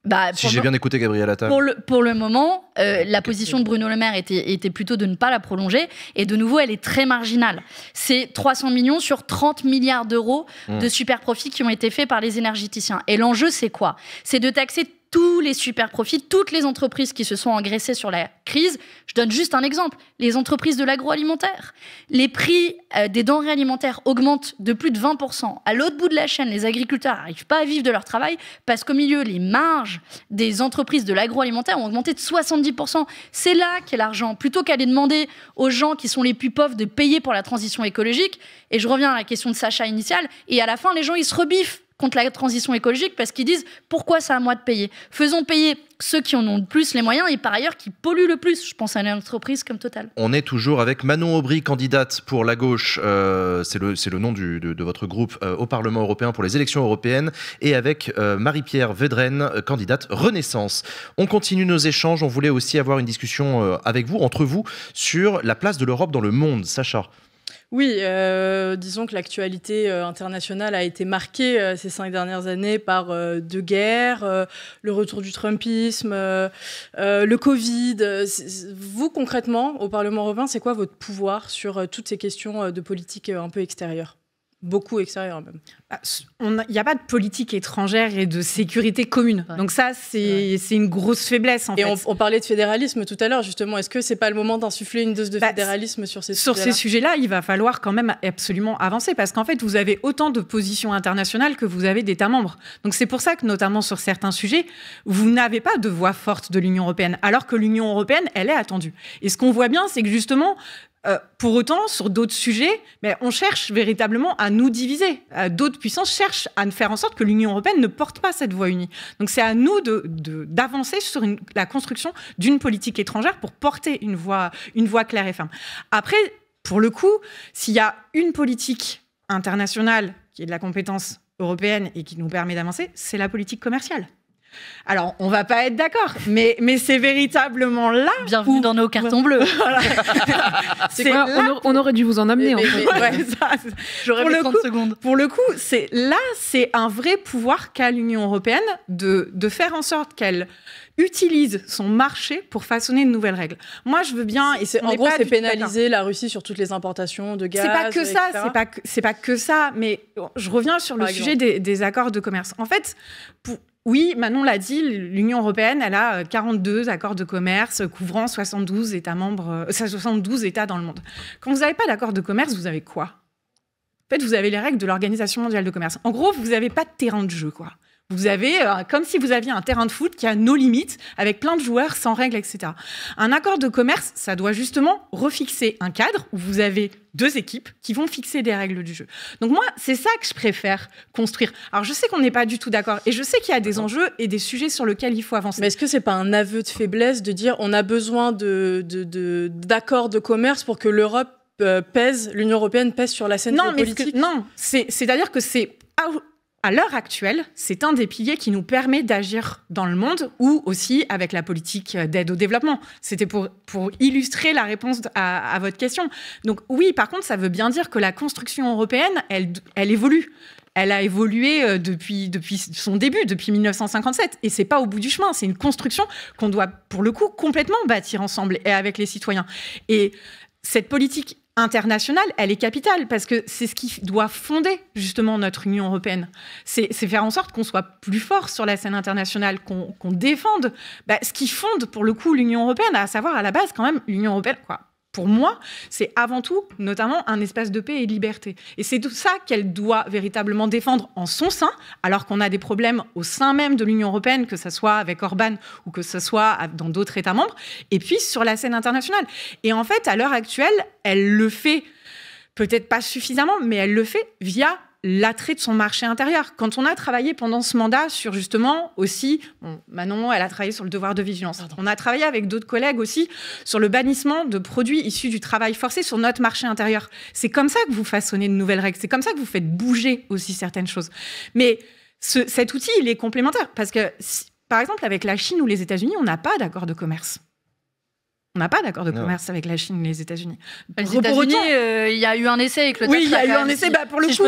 Bah, si j'ai bien écouté Gabriel Attal. Pour le, moment, euh, euh, la position de Bruno Le Maire était, plutôt de ne pas la prolonger. Et de nouveau, elle est très marginale. C'est 300 millions sur 30 milliards d'euros mmh. de super profits qui ont été faits par les énergéticiens. Et l'enjeu, c'est quoi C'est de taxer tous les super profits, toutes les entreprises qui se sont engraissées sur la crise. Je donne juste un exemple. Les entreprises de l'agroalimentaire. Les prix euh, des denrées alimentaires augmentent de plus de 20%. À l'autre bout de la chaîne, les agriculteurs n'arrivent pas à vivre de leur travail parce qu'au milieu, les marges des entreprises de l'agroalimentaire ont augmenté de 70%. C'est là qu'est l'argent. Plutôt qu'aller demander aux gens qui sont les plus pauvres de payer pour la transition écologique, et je reviens à la question de Sacha initial, et à la fin, les gens, ils se rebiffent contre la transition écologique parce qu'ils disent pourquoi c'est à moi de payer Faisons payer ceux qui en ont le plus les moyens et par ailleurs qui polluent le plus. Je pense à une entreprise comme Total. On est toujours avec Manon Aubry, candidate pour la gauche, euh, c'est le, le, nom de, votre groupe euh, au Parlement européen pour les élections européennes, et avec euh, Marie-Pierre Vedrenne, candidate Renaissance. On continue nos échanges, on voulait aussi avoir une discussion avec vous, entre vous, sur la place de l'Europe dans le monde. Sacha oui, euh, disons que l'actualité euh, internationale a été marquée euh, ces cinq dernières années par deux guerres, le retour du Trumpisme, le Covid. Vous, concrètement, au Parlement européen, c'est quoi votre pouvoir sur toutes ces questions de politique un peu extérieure beaucoup extérieur. même. Il bah, n'y a pas de politique étrangère et de sécurité commune. Donc ça, c'est une grosse faiblesse et on, parlait de fédéralisme tout à l'heure, justement. Est-ce que c'est pas le moment d'insuffler une dose de bah, fédéralisme sur ces sujets Sur ces sujets-là, il va falloir quand même absolument avancer parce qu'en fait, vous avez autant de positions internationales que vous avez d'États membres. Donc c'est pour ça que, notamment sur certains sujets, vous n'avez pas de voix forte de l'Union européenne, alors que l'Union européenne, elle est attendue. Et ce qu'on voit bien, c'est que justement, euh, pour autant, sur d'autres sujets, mais on cherche véritablement à nous diviser. Euh, d'autres puissances cherchent à faire en sorte que l'Union européenne ne porte pas cette voie unie. Donc c'est à nous d'avancer sur la construction d'une politique étrangère pour porter une voix une voie claire et ferme. Après, pour le coup, s'il y a une politique internationale qui est de la compétence européenne et qui nous permet d'avancer, c'est la politique commerciale. Alors, on va pas être d'accord, mais, mais c'est véritablement là. Bienvenue dans nos cartons bleus. on, aurait dû vous en amener. J'aurais pour 30 secondes. Pour le coup, c'est là, c'est un vrai pouvoir qu'a l'Union européenne de, de faire en sorte qu'elle utilise son marché pour façonner de nouvelles règles. Moi, je veux bien. en gros, c'est pénaliser la Russie sur toutes les importations de gaz. C'est pas que ça. C'est pas que, c'est pas que ça. Mais je reviens sur le sujet des, des, accords de commerce. En fait, pour, oui, Manon l'a dit, l'Union européenne, elle a 42 euh, accords de commerce euh, couvrant 72 États membres, 72 euh, États dans le monde. Quand vous n'avez pas d'accord de commerce, vous avez quoi En fait, vous avez les règles de l'Organisation mondiale de commerce. En gros, vous n'avez pas de terrain de jeu, quoi. Vous avez, euh, comme si vous aviez un terrain de foot qui a nos limites, avec plein de joueurs sans règles, etc. Un accord de commerce, ça doit justement refixer un cadre où vous avez deux équipes qui vont fixer des règles du jeu. Donc moi, c'est ça que je préfère construire. Alors je sais qu'on n'est pas du tout d'accord et je sais qu'il y a des enjeux et des sujets sur lesquels il faut avancer. Mais est-ce que c'est pas un aveu de faiblesse de dire on a besoin de, d'accords de, commerce pour que l'Europe euh, pèse, l'Union européenne pèse sur la scène non, Mais non, c'est, à dire que c'est à l'heure actuelle, c'est un des piliers qui nous permet d'agir dans le monde ou aussi avec la politique d'aide au développement. C'était pour, illustrer la réponse à, votre question. Donc oui, par contre, ça veut bien dire que la construction européenne, elle, elle évolue. Elle a évolué euh, depuis, depuis son début, depuis 1957. Et c'est pas au bout du chemin. C'est une construction qu'on doit, pour le coup, complètement bâtir ensemble et avec les citoyens. Et cette politique internationale, elle est capitale, parce que c'est ce qui doit fonder justement notre Union européenne. C'est faire en sorte qu'on soit plus fort sur la scène internationale, qu'on défende bah, ce qui fonde pour le coup l'Union européenne, à savoir à la base quand même l'Union européenne, quoi, pour moi, c'est avant tout, notamment, un espace de paix et de liberté. Et c'est tout ça qu'elle doit véritablement défendre en son sein, alors qu'on a des problèmes au sein même de l'Union européenne, que ce soit avec Orban ou que ce soit dans d'autres États membres, et puis sur la scène internationale. Et en fait, à l'heure actuelle, elle le fait peut-être pas suffisamment, mais elle le fait via l'attrait de son marché intérieur. Quand on a travaillé pendant ce mandat sur justement aussi, Manon, elle a travaillé sur le devoir de vigilance. On a travaillé avec d'autres collègues aussi sur le bannissement de produits issus du travail forcé sur notre marché intérieur. C'est comme ça que vous façonnez de nouvelles règles. C'est comme ça que vous faites bouger aussi certaines choses. Mais cet outil, il est complémentaire parce que, par exemple, avec la Chine ou les États-Unis, on n'a pas d'accord de commerce. On n'a pas d'accord de commerce avec la Chine et les États-Unis. Les États-Unis, euh, il y a eu un essai avec le Oui, il y a eu un essai. bah, pour le coup,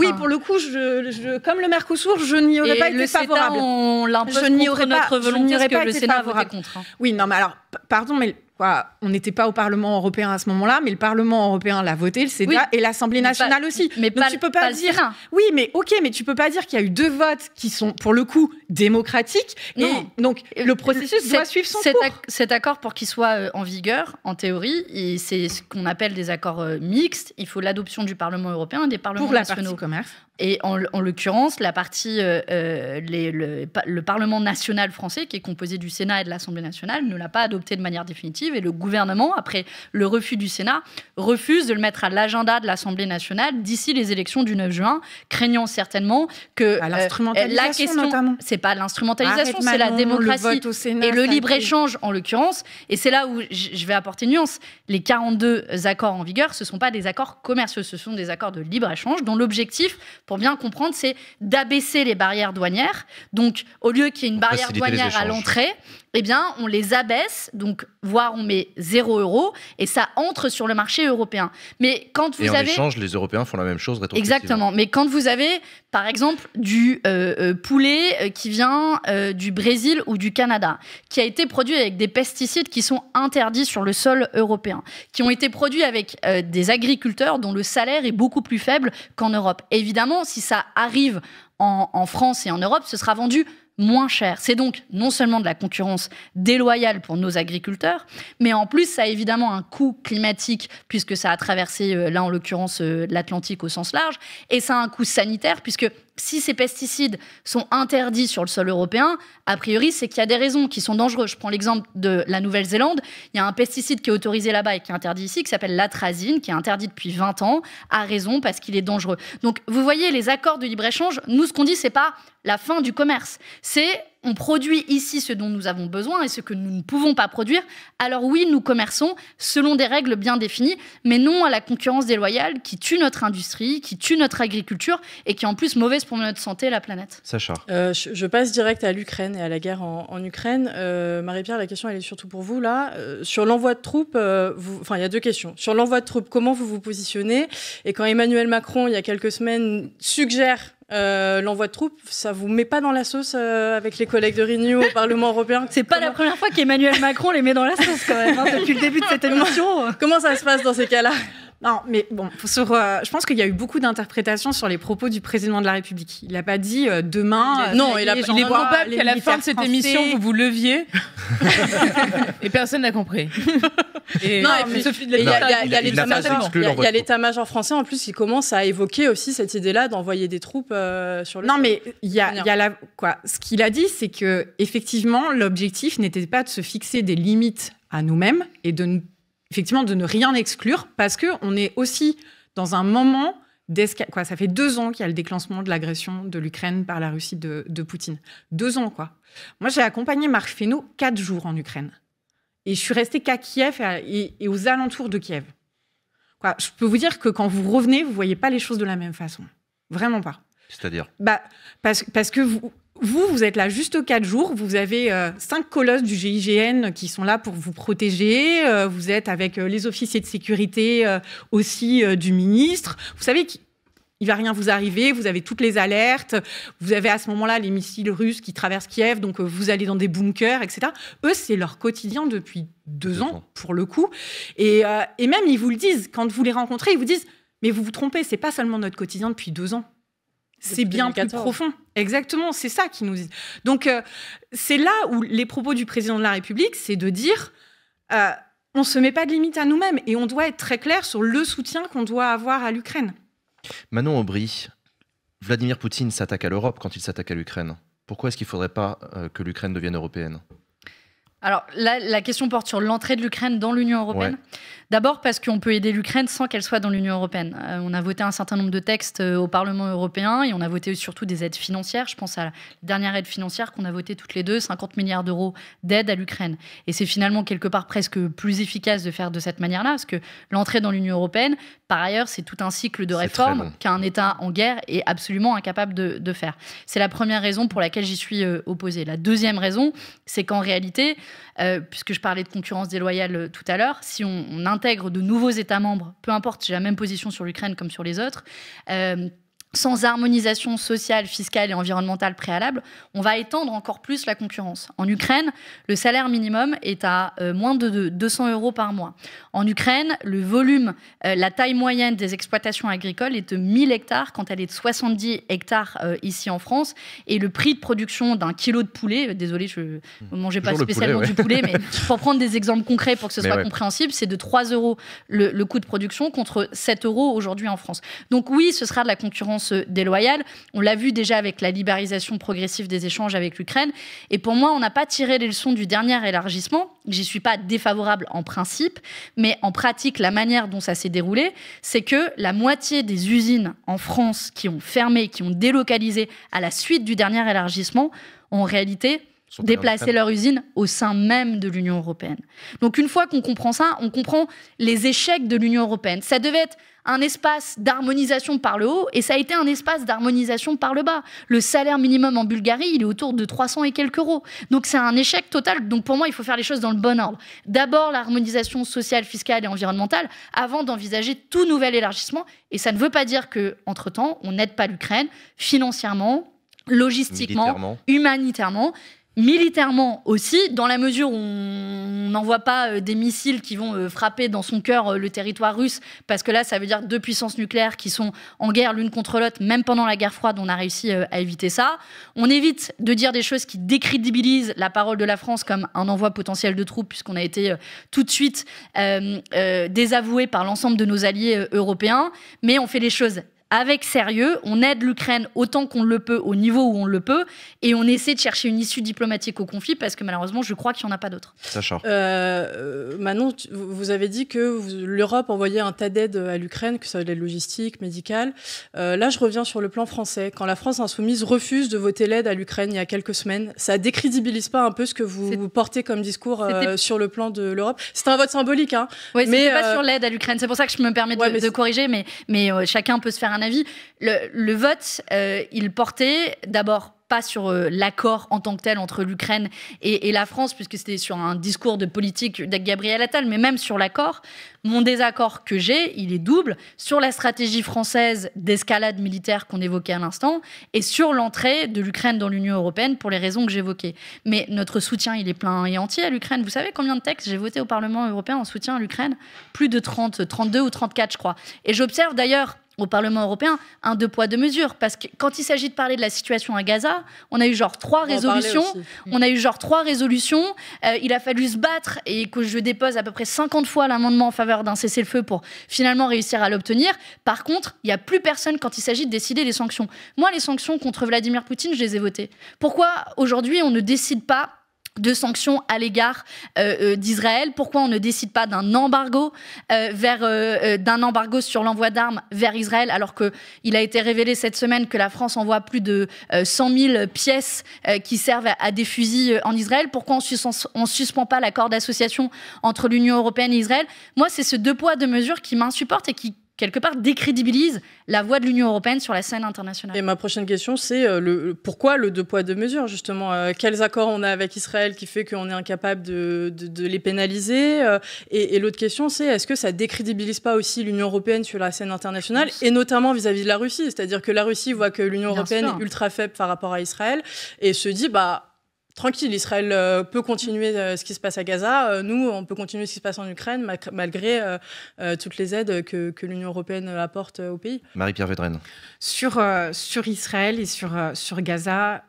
Oui, hein. pour le coup, je, comme le Mercosur, je n'y aurais pas été favorable. Le CETA, on l'impose contre pas, notre volonté, parce que le Sénat favorable. voté contre. Hein. Oui, non, mais alors, pardon, mais on n'était pas au Parlement européen à ce moment-là, mais le Parlement européen l'a voté, le sénat et l'Assemblée nationale aussi. Mais tu peux pas, dire. oui, mais ok, mais tu peux pas dire qu'il y a eu deux votes qui sont pour le coup démocratiques. Non. donc le processus doit suivre son cours. cet accord, pour qu'il soit euh, en vigueur, en théorie, et c'est ce qu'on appelle des accords euh, mixtes. Il faut l'adoption du Parlement européen et des parlements nationaux. Pour la partie commerce. Et en, l'occurrence, la partie, euh, euh, le, Parlement national français, qui est composé du Sénat et de l'Assemblée nationale, ne l'a pas adopté de manière définitive. Et le gouvernement, après le refus du Sénat, refuse de le mettre à l'agenda de l'Assemblée nationale d'ici les élections du 9 juin, craignant certainement que euh, la question, c'est pas l'instrumentalisation, c'est la démocratie et le libre échange en l'occurrence. Et c'est là où je vais apporter nuance. Les 42 accords en vigueur, ce ne sont pas des accords commerciaux, ce sont des accords de libre échange dont l'objectif pour bien comprendre, c'est d'abaisser les barrières douanières. Donc, au lieu qu'il y ait une barrière douanière à l'entrée, eh bien, on les abaisse, donc voire on met 0 euros, et ça entre sur le marché européen. Mais quand vous et en avez... échange, les Européens font la même chose Exactement. Mais quand vous avez, par exemple, du euh, euh, poulet euh, qui vient du Brésil ou du Canada, qui a été produit avec des pesticides qui sont interdits sur le sol européen, qui ont été produits avec des agriculteurs dont le salaire est beaucoup plus faible qu'en Europe. Évidemment, si ça arrive en France et en Europe, ce sera vendu moins cher. C'est donc non seulement de la concurrence déloyale pour nos agriculteurs, mais en plus, ça a évidemment un coût climatique, puisque ça a traversé, euh, là en l'occurrence, euh, l'Atlantique au sens large, et ça a un coût sanitaire, puisque si ces pesticides sont interdits sur le sol européen, a priori, c'est qu'il y a des raisons qui sont dangereuses. Je prends l'exemple de la Nouvelle-Zélande. Il y a un pesticide qui est autorisé là-bas et qui est interdit ici, qui s'appelle l'atrazine, qui est interdit depuis 20 ans, à raison parce qu'il est dangereux. Donc, vous voyez, les accords de libre-échange, nous, ce qu'on dit, c'est pas la fin du commerce. C'est on produit ici ce dont nous avons besoin et ce que nous ne pouvons pas produire, alors oui, nous commerçons selon des règles bien définies, mais non à la concurrence déloyale qui tue notre industrie, qui tue notre agriculture et qui en plus mauvaise pour notre santé et la planète. Sacha. Euh, je, passe direct à l'Ukraine et à la guerre en, Ukraine. Euh, Marie-Pierre, la question, elle est surtout pour vous, là. Euh, sur l'envoi de troupes, enfin, il y a deux questions. Sur l'envoi de troupes, comment vous vous positionnez Et quand Emmanuel Macron, il y a quelques semaines, suggère euh, l'envoi de troupes, ça vous met pas dans la sauce euh, avec les collègues de Renew au Parlement européen C'est pas la première fois qu'Emmanuel Macron les met dans la sauce quand même, hein, depuis le début de cette émission. Comment ça se passe dans ces cas-là non, mais bon, sur, euh, je pense qu'il y a eu beaucoup d'interprétations sur les propos du président de la République. Il n'a pas dit euh, demain. non, il a qu'à la fin de cette émission, vous vous leviez. et personne n'a compris. non, Il y a l'état-major français, en plus, qui commence à évoquer aussi cette idée-là d'envoyer des troupes euh, sur le. Non, mais il y a, y a la, quoi. Ce qu'il a dit, c'est que effectivement, l'objectif n'était pas de se fixer des limites à nous-mêmes et de ne effectivement de ne rien exclure parce que on est aussi dans un moment quoi, ça fait deux ans qu'il y a le déclenchement de l'agression de l'Ukraine par la Russie de, Poutine. Deux ans, quoi. Moi, j'ai accompagné Marc Fesneau quatre jours en Ukraine. Et je suis resté qu'à Kiev et, aux alentours de Kiev. Quoi, je peux vous dire que quand vous revenez, vous voyez pas les choses de la même façon. Vraiment pas. C'est-à-dire bah, parce, parce que vous, vous, vous êtes là juste quatre jours. Vous avez euh, cinq colosses du GIGN qui sont là pour vous protéger. Euh, vous êtes avec euh, les officiers de sécurité aussi du ministre. Vous savez qu'il ne va rien vous arriver. Vous avez toutes les alertes. Vous avez à ce moment-là les missiles russes qui traversent Kiev. Donc vous allez dans des bunkers, etc. Eux, c'est leur quotidien depuis deux, ans, pour le coup. Et, et même, ils vous le disent. Quand vous les rencontrez, ils vous disent Mais vous vous trompez. C'est pas seulement notre quotidien depuis deux ans c'est bien plus profond. Exactement, c'est ça qui nous dit. Donc, euh, c'est là où les propos du président de la République, c'est de dire euh, on ne se met pas de limite à nous-mêmes et on doit être très clair sur le soutien qu'on doit avoir à l'Ukraine. Manon Aubry, Vladimir Poutine s'attaque à l'Europe quand il s'attaque à l'Ukraine. Pourquoi est-ce qu'il ne faudrait pas euh, que l'Ukraine devienne européenne alors la question porte sur l'entrée de l'Ukraine dans l'Union européenne. D'abord parce qu'on peut aider l'Ukraine sans qu'elle soit dans l'Union européenne. Euh, on a voté un certain nombre de textes euh, au Parlement européen et on a voté surtout des aides financières. Je pense à la dernière aide financière qu'on a votée toutes les deux, 50 milliards d'euros d'aide à l'Ukraine. Et c'est finalement quelque part presque plus efficace de faire de cette manière-là parce que l'entrée dans l'Union européenne, par ailleurs, c'est tout un cycle de réformes qu'un État en guerre est absolument incapable de, faire. C'est la première raison pour laquelle j'y suis euh, opposée. La deuxième raison, c'est qu'en réalité, euh, puisque je parlais de concurrence déloyale euh, tout à l'heure, si on, intègre de nouveaux États membres, peu importe, j'ai la même position sur l'Ukraine comme sur les autres, euh, sans harmonisation sociale, fiscale et environnementale préalable, on va étendre encore plus la concurrence. En Ukraine, le salaire minimum est à euh, moins de 200 euros par mois. En Ukraine, le volume, euh, la taille moyenne des exploitations agricoles est de 1000 hectares quand elle est de 70 hectares euh, ici en France. Et le prix de production d'un kilo de poulet, désolé, je ne hmm. mangeais pas spécialement du poulet, mais pour prendre des exemples concrets pour que ce soit compréhensible, c'est de 3 euros le coût de production contre 7 euros aujourd'hui en France. Donc oui, ce sera de la concurrence déloyale. On l'a vu déjà avec la libéralisation progressive des échanges avec l'Ukraine. Et pour moi, on n'a pas tiré les leçons du dernier élargissement. J'y suis pas défavorable en principe, mais en pratique, la manière dont ça s'est déroulé, c'est que la moitié des usines en France qui ont fermé, qui ont délocalisé à la suite du dernier élargissement, en réalité, déplacer leur usine au sein même de l'Union européenne. Donc une fois qu'on comprend ça, on comprend les échecs de l'Union européenne. Ça devait être un espace d'harmonisation par le haut et ça a été un espace d'harmonisation par le bas. Le salaire minimum en Bulgarie, il est autour de 300 et quelques euros. Donc c'est un échec total. Donc pour moi, il faut faire les choses dans le bon ordre. D'abord l'harmonisation sociale, fiscale et environnementale avant d'envisager tout nouvel élargissement. Et ça ne veut pas dire que entre temps, on n'aide pas l'Ukraine financièrement, logistiquement, humanitairement militairement aussi, dans la mesure où on n'envoie pas euh, des missiles qui vont euh, frapper dans son cœur euh, le territoire russe, parce que là, ça veut dire deux puissances nucléaires qui sont en guerre l'une contre l'autre, même pendant la guerre froide, on a réussi à éviter ça. On évite de dire des choses qui décrédibilisent la parole de la France comme un envoi potentiel de troupes, puisqu'on a été tout de suite désavoué par l'ensemble de nos alliés européens, mais on fait les choses avec sérieux, on aide l'Ukraine autant qu'on le peut, au niveau où on le peut, et on essaie de chercher une issue diplomatique au conflit, parce que malheureusement, je crois qu'il n'y en a pas d'autre. Euh, euh, Manon, vous avez dit que l'Europe envoyait un tas d'aides à l'Ukraine, que ce soit l'aide logistique, médicale. Euh, là, je reviens sur le plan français. Quand la France insoumise refuse de voter l'aide à l'Ukraine il y a quelques semaines, ça décrédibilise pas un peu ce que vous portez comme discours euh, sur le plan de l'Europe C'est un vote symbolique, hein. Oui, mais pas sur l'aide à l'Ukraine. C'est pour ça que je me permets de, de corriger, mais, mais chacun peut se faire un avis. Le, vote, euh, il portait d'abord pas sur euh, l'accord en tant que tel entre l'Ukraine et, la France, puisque c'était sur un discours de politique de Gabriel Attal, mais même sur l'accord. Mon désaccord que j'ai, il est double, sur la stratégie française d'escalade militaire qu'on évoquait à l'instant, et sur l'entrée de l'Ukraine dans l'Union européenne pour les raisons que j'évoquais. Mais notre soutien, il est plein et entier à l'Ukraine. Vous savez combien de textes j'ai voté au Parlement européen en soutien à l'Ukraine Plus de 30, 32 ou 34, je crois. Et j'observe d'ailleurs au Parlement européen un deux poids deux mesures parce que quand il s'agit de parler de la situation à Gaza, on a eu genre trois résolutions, on a eu genre trois résolutions, euh, il a fallu se battre et que je dépose à peu près 50 fois l'amendement en faveur d'un cessez-le-feu pour finalement réussir à l'obtenir. Par contre, il n'y a plus personne quand il s'agit de décider les sanctions. Moi les sanctions contre Vladimir Poutine, je les ai votées. Pourquoi aujourd'hui on ne décide pas de sanctions à l'égard euh, euh, d'Israël Pourquoi on ne décide pas d'un embargo euh, vers d'un embargo sur l'envoi d'armes vers Israël alors que il a été révélé cette semaine que la France envoie plus de 100 000 pièces qui servent à, des fusils en Israël Pourquoi on, ne suspend pas l'accord d'association entre l'Union européenne et Israël Moi, c'est ce deux poids deux mesures qui m'insupporte et qui quelque part, décrédibilise la voix de l'Union européenne sur la scène internationale. Et ma prochaine question, c'est euh, pourquoi le deux poids, deux mesures, justement euh, Quels accords on a avec Israël qui fait qu'on est incapable de, les pénaliser euh, Et, l'autre question, c'est est-ce que ça décrédibilise pas aussi l'Union européenne sur la scène internationale, et notamment vis-à-vis de la Russie C'est-à-dire que la Russie voit que l'Union européenne est ultra faible par rapport à Israël et se dit, bah, tranquille, Israël euh, peut continuer euh, ce qui se passe à Gaza, euh, nous, on peut continuer ce qui se passe en Ukraine, malgré toutes les aides que, l'Union européenne apporte au pays. Marie-Pierre Vedrenne. Sur, Israël et sur, Gaza,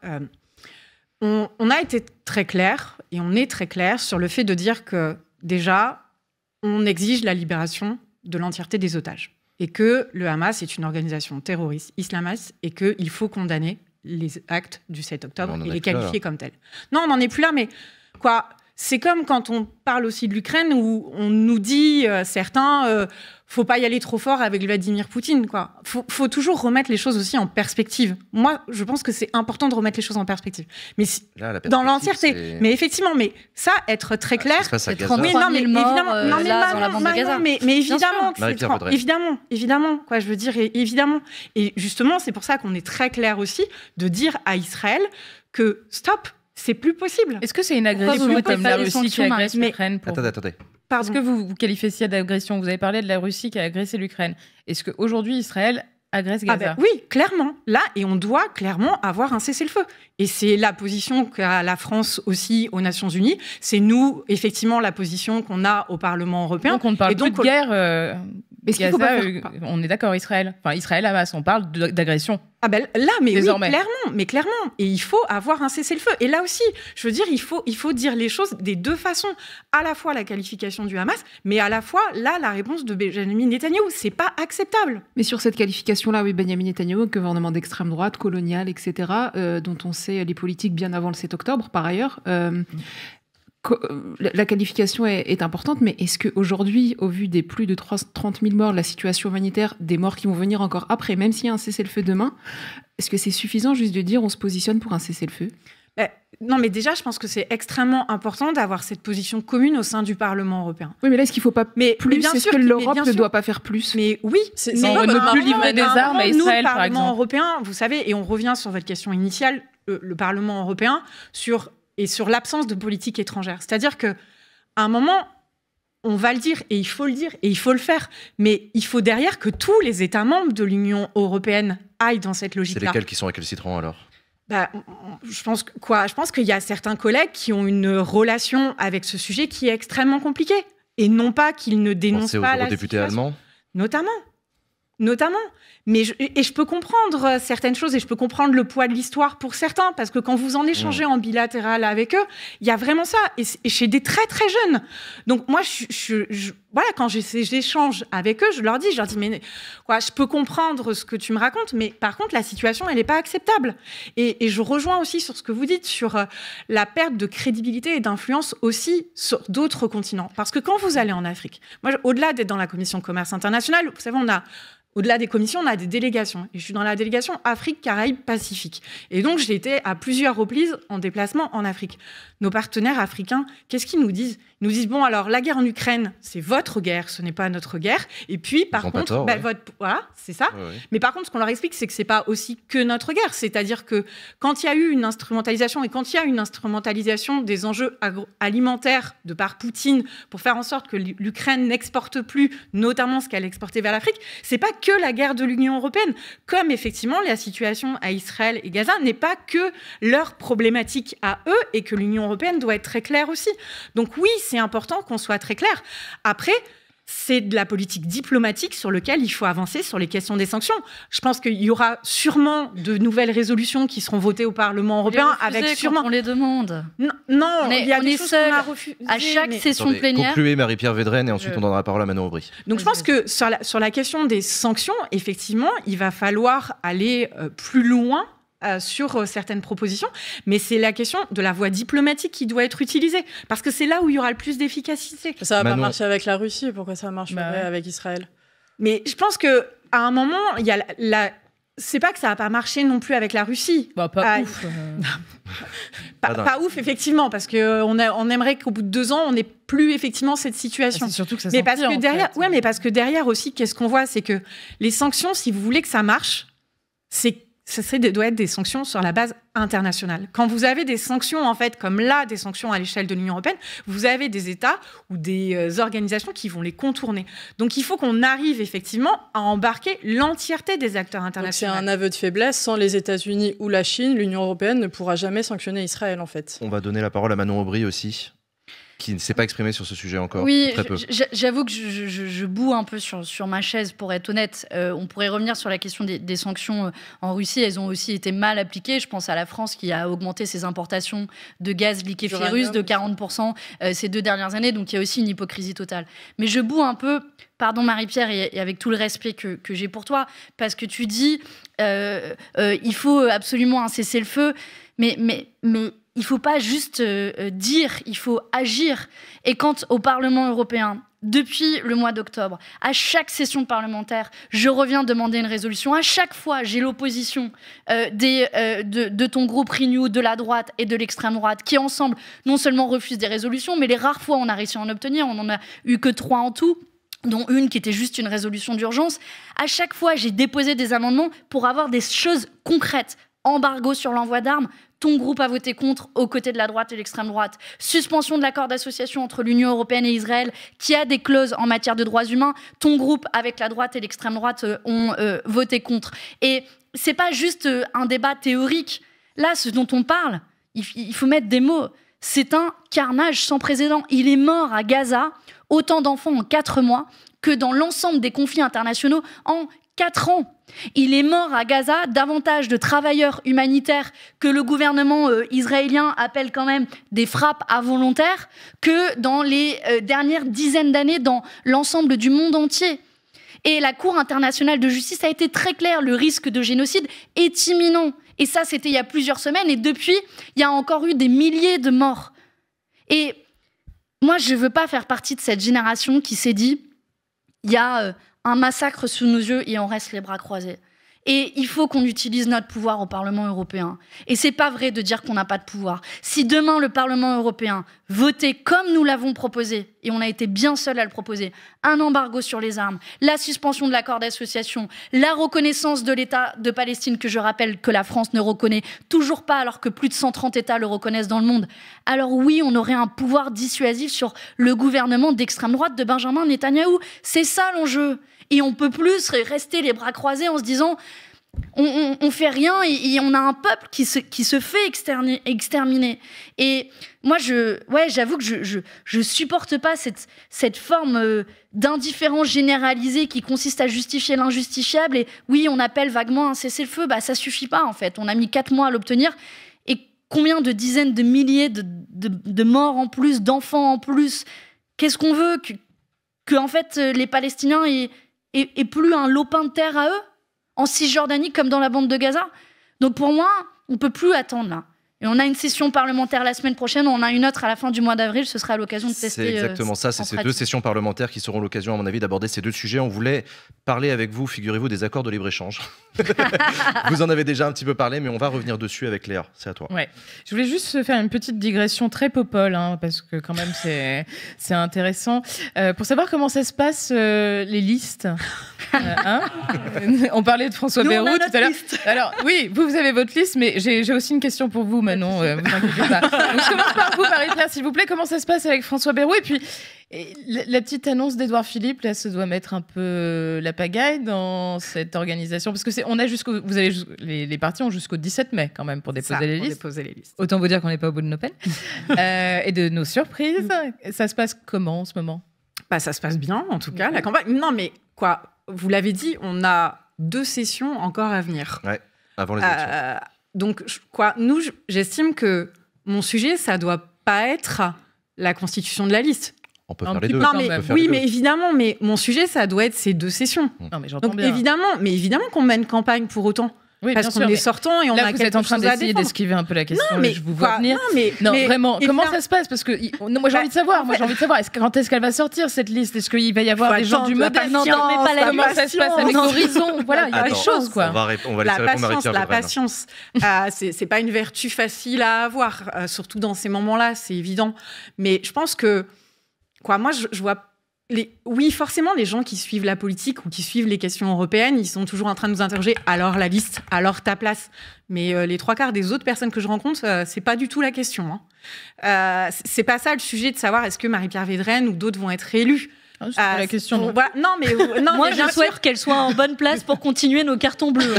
on, on a été très clair, et on est très clair, sur le fait de dire que déjà, on exige la libération de l'entièreté des otages et que le Hamas est une organisation terroriste islamiste et qu'il faut condamner les actes du 7 octobre et les qualifier comme tels. Non, on n'en est plus là, mais quoi c'est comme quand on parle aussi de l'Ukraine où on nous dit, euh, certains, euh, faut pas y aller trop fort avec Vladimir Poutine, quoi. Faut, toujours remettre les choses aussi en perspective. Moi, je pense que c'est important de remettre les choses en perspective. Mais dans l'entièreté. Mais effectivement, mais ça, être très ah, clair. Ah, ça, non, mais évidemment, euh, mais évidemment, évidemment, évidemment, évidemment, quoi. Je veux dire, évidemment. Et justement, c'est pour ça qu'on est très clair aussi de dire à Israël que stop, c'est plus possible. Est-ce que c'est une agression la Russie qui agresse l'Ukraine Attendez, attendez. Parce que vous, vous qualifiez d'agression. Vous avez parlé de la Russie qui a agressé l'Ukraine. Est-ce qu'aujourd'hui, Israël agresse ah gaza ben oui, clairement. Là, et on doit clairement avoir un cessez-le-feu. Et c'est la position qu'a la France aussi aux Nations Unies. C'est nous, effectivement, la position qu'on a au Parlement européen. Donc on ne parle donc, plus de guerre. Euh, Gaza, faut pas euh, on est d'accord, Israël. Enfin, Israël, Hamas, on parle d'agression. Ah ben là, mais oui, clairement, mais clairement. Et il faut avoir un cessez-le-feu. Et là aussi, je veux dire, il faut, il faut dire les choses des deux façons. À la fois la qualification du Hamas, mais à la fois, là, la réponse de Benjamin Netanyahu. C'est pas acceptable. Mais sur cette qualification, question-là, oui, Benjamin Netanyahu, gouvernement d'extrême droite, colonial, etc., euh, dont on sait les politiques bien avant le 7 octobre, par ailleurs. Euh, euh, la qualification est, importante, mais est-ce qu'aujourd'hui, au vu des plus de 30 000 morts, la situation humanitaire, des morts qui vont venir encore après, même s'il y a un cessez-le-feu demain, est-ce que c'est suffisant juste de dire on se positionne pour un cessez-le-feu bah, non, mais déjà, je pense que c'est extrêmement important d'avoir cette position commune au sein du Parlement européen. Oui, mais là, est-ce qu'il ne faut pas mais, plus bien Est-ce que l'Europe ne doit pas faire plus Mais oui, c'est ne plus livrer des armes à Israël, nous, par Parlement européen, vous savez, et on revient sur votre question initiale, euh, le Parlement européen, sur, et sur l'absence de politique étrangère. C'est-à-dire que à un moment, on va le dire et il faut le dire et il faut le faire. Mais il faut derrière que tous les États membres de l'Union européenne aillent dans cette logique-là. C'est lesquels qui sont récalcitrants alors bah, je pense quoi Je pense qu'il y a certains collègues qui ont une relation avec ce sujet qui est extrêmement compliquée et non pas qu'ils ne dénoncent pas C'est la aux députés allemands, notamment, notamment. Mais et je peux comprendre euh, certaines choses et je peux comprendre le poids de l'histoire pour certains parce que quand vous en échangez mmh. en bilatéral avec eux, il y a vraiment ça et, chez des très très jeunes. Donc moi, je, je, voilà, quand j'échange avec eux, je leur dis, je leur dis, mais quoi, je peux comprendre ce que tu me racontes, mais par contre, la situation, elle n'est pas acceptable. Et, je rejoins aussi sur ce que vous dites, sur euh, la perte de crédibilité et d'influence aussi sur d'autres continents. Parce que quand vous allez en Afrique, moi, au-delà d'être dans la Commission commerce internationale, vous savez, on au-delà des commissions, on a des délégations. Et je suis dans la délégation Afrique, Caraïbes, Pacifique. Et donc, j'ai été à plusieurs reprises en déplacement en Afrique. Nos partenaires africains, qu'est-ce qu'ils nous disent nous disent bon alors la guerre en Ukraine c'est votre guerre, ce n'est pas notre guerre. Et puis par contre, bah, votre... voilà c'est ça. Mais par contre ce qu'on leur explique c'est que c'est pas aussi que notre guerre, c'est-à-dire que quand il y a eu une instrumentalisation et quand il y a une instrumentalisation des enjeux alimentaires de par Poutine pour faire en sorte que l'Ukraine n'exporte plus, notamment ce qu'elle exportait vers l'Afrique, c'est pas que la guerre de l'Union européenne, comme effectivement la situation à Israël et Gaza n'est pas que leur problématique à eux et que l'Union européenne doit être très claire aussi. Donc oui c'est important qu'on soit très clair. Après, c'est de la politique diplomatique sur laquelle il faut avancer sur les questions des sanctions. Je pense qu'il y aura sûrement de nouvelles résolutions qui seront votées au Parlement européen avec sûrement. on les demande. Non, il y a des choses qu'on a À chaque session plénière. Concluez Marie-Pierre Védrenne et ensuite on donnera la parole à Manon Aubry. Donc je pense que sur la, sur la question des sanctions, effectivement, il va falloir aller euh, plus loin euh, sur euh, certaines propositions, mais c'est la question de la voie diplomatique qui doit être utilisée, parce que c'est là où il y aura le plus d'efficacité. Ça va pas marcher avec la Russie, pourquoi ça marche bah avec Israël Mais je pense que à un moment, il y a la, c'est pas que ça va pas marché non plus avec la Russie. Bah, pas ah, ouf. Euh. pas, ouf, effectivement, parce qu'on on aimerait qu'au bout de deux ans, on n'ait plus effectivement cette situation. Bah, surtout que ça mais parce que derrière, mais parce que derrière aussi, qu'est-ce qu'on voit C'est que les sanctions, si vous voulez que ça marche, c'est ce serait doit être des sanctions sur la base internationale. Quand vous avez des sanctions, en fait, comme là, des sanctions à l'échelle de l'Union européenne, vous avez des États ou des euh, organisations qui vont les contourner. Donc il faut qu'on arrive effectivement à embarquer l'entièreté des acteurs internationaux. C'est un aveu de faiblesse. Sans les États-Unis ou la Chine, l'Union européenne ne pourra jamais sanctionner Israël, en fait. On va donner la parole à Manon Aubry aussi qui ne s'est pas exprimé sur ce sujet encore. Oui, j'avoue que je, boue un peu sur, ma chaise, pour être honnête. Euh, on pourrait revenir sur la question des, sanctions euh, en Russie. Elles ont aussi été mal appliquées. Je pense à la France qui a augmenté ses importations de gaz liquéfié russe de 40% euh, ces deux dernières années. Donc il y a aussi une hypocrisie totale. Mais je boue un peu pardon Marie-Pierre, et, avec tout le respect que, j'ai pour toi, parce que tu dis, euh, il faut absolument un cessez-le-feu, mais, mais, mais il ne faut pas juste euh, euh, dire, il faut agir. Et quant au Parlement européen, depuis le mois d'octobre, à chaque session parlementaire, je reviens demander une résolution. À chaque fois, j'ai l'opposition euh, de, ton groupe Renew, de la droite et de l'extrême droite, qui ensemble, non seulement refusent des résolutions, mais les rares fois on a réussi à en obtenir, on n'en a eu que trois en tout dont une qui était juste une résolution d'urgence. À chaque fois, j'ai déposé des amendements pour avoir des choses concrètes embargo sur l'envoi d'armes, ton groupe a voté contre aux côtés de la droite et l'extrême droite. Suspension de l'accord d'association entre l'Union européenne et Israël, qui a des clauses en matière de droits humains, ton groupe avec la droite et l'extrême droite euh, ont euh, voté contre. Et c'est pas juste euh, un débat théorique. Là, ce dont on parle, il faut mettre des mots. C'est un carnage sans précédent. Il est mort à Gaza autant d'enfants en quatre mois que dans l'ensemble des conflits internationaux en quatre ans. Il est mort à Gaza davantage de travailleurs humanitaires que le gouvernement euh, israélien appelle quand même des frappes involontaires que dans les euh, dernières dizaines d'années dans l'ensemble du monde entier. Et la Cour internationale de justice a été très claire, le risque de génocide est imminent. Et ça, c'était il y a plusieurs semaines, et depuis, il y a encore eu des milliers de morts. Et moi, je ne veux pas faire partie de cette génération qui s'est dit, il y a euh, un massacre sous nos yeux et on reste les bras croisés. Et il faut qu'on utilise notre pouvoir au Parlement européen. Et c'est pas vrai de dire qu'on n'a pas de pouvoir. Si demain le Parlement européen votait comme nous l'avons proposé, et on a été bien seul à le proposer, un embargo sur les armes, la suspension de l'accord d'association, la reconnaissance de l'État de Palestine, que je rappelle que la France ne reconnaît toujours pas alors que plus de 130 États le reconnaissent dans le monde, alors oui, on aurait un pouvoir dissuasif sur le gouvernement d'extrême droite de Benjamin Netanyahu. C'est ça l'enjeu. Et on peut plus rester les bras croisés en se disant on, on, fait rien et, on a un peuple qui se, qui se fait exterminer. Et moi, je, ouais, j'avoue que je, je, supporte pas cette, cette forme euh, d'indifférence généralisée qui consiste à justifier l'injustifiable. Et oui, on appelle vaguement un cessez-le-feu, bah ça suffit pas en fait. On a mis quatre mois à l'obtenir. Et combien de dizaines de milliers de, de, de morts en plus, d'enfants en plus Qu'est-ce qu'on veut que, que en fait les Palestiniens et et, plus un lopin de terre à eux, en Cisjordanie comme dans la bande de Gaza. Donc pour moi, on peut plus attendre là on a une session parlementaire la semaine prochaine, on a une autre à la fin du mois d'avril, ce sera l'occasion de tester. C'est euh, exactement ça, c'est ces deux sessions parlementaires qui seront l'occasion, à mon avis, d'aborder ces deux sujets. On voulait parler avec vous, figurez-vous, des accords de libre-échange. vous en avez déjà un petit peu parlé, mais on va revenir dessus avec Léa, c'est à toi. Ouais. Je voulais juste faire une petite digression très popole, hein, parce que quand même c'est intéressant, euh, pour savoir comment ça se passe euh, les listes. Hein on parlait de François Bayrou tout à l'heure. Alors oui, vous, vous avez votre liste, mais j'ai aussi une question pour vous, non, euh, vous pas. je commence par vous, marie claire s'il vous plaît. Comment ça se passe avec François Berrou Et puis, la petite annonce d'Edouard Philippe, là, se doit mettre un peu euh, la pagaille dans cette organisation. Parce que c'est, on a vous avez, les, les partis ont jusqu'au 17 mai, quand même, pour déposer, les, listes. Autant vous dire qu'on n'est pas au bout de nos peines. Euh, et de nos surprises. Ça se passe comment en ce moment bah, ça se passe bien, en tout cas, la campagne. Non, mais quoi, vous l'avez dit, on a deux sessions encore à venir. Ouais, avant les élections. Euh, donc, quoi, nous, j'estime que mon sujet, ça doit pas être la constitution de la liste. On peut, faire les, non, mais, oui, mais évidemment, mais mon sujet, ça doit être ces deux sessions. Non, mais donc, bien. évidemment, mais évidemment qu'on mène campagne pour autant. Oui, parce qu'on est sortant et on là, vous êtes en train d'essayer d'esquiver un peu la question. Non, mais je vous vois venir. Non, mais, non vraiment, comment ça se passe Parce que moi, j'ai bah, envie de savoir. Moi, j'ai envie de savoir. Est quand est-ce qu'elle va sortir cette liste Est-ce qu'il va y avoir des gens du modèle Non, ah, Comment ça se passe avec Horizon Voilà, il y a des choses quoi. On va laisser répondre La patience, euh, c'est pas une vertu facile à avoir, euh, surtout dans ces moments-là, c'est évident. Mais je pense que quoi, moi, je vois oui, forcément, les gens qui suivent la politique ou qui suivent les questions européennes, ils sont toujours en train de nous interroger alors la liste, alors ta place. Mais euh, les trois quarts des autres personnes que je rencontre, euh, c'est pas du tout la question. Hein. Euh, c'est pas ça le sujet de savoir est-ce que Marie-Pierre Védrenne ou d'autres vont être élus. Ah, c'est la question. Non, mais moi, qu'elle soit en bonne place pour continuer nos cartons bleus.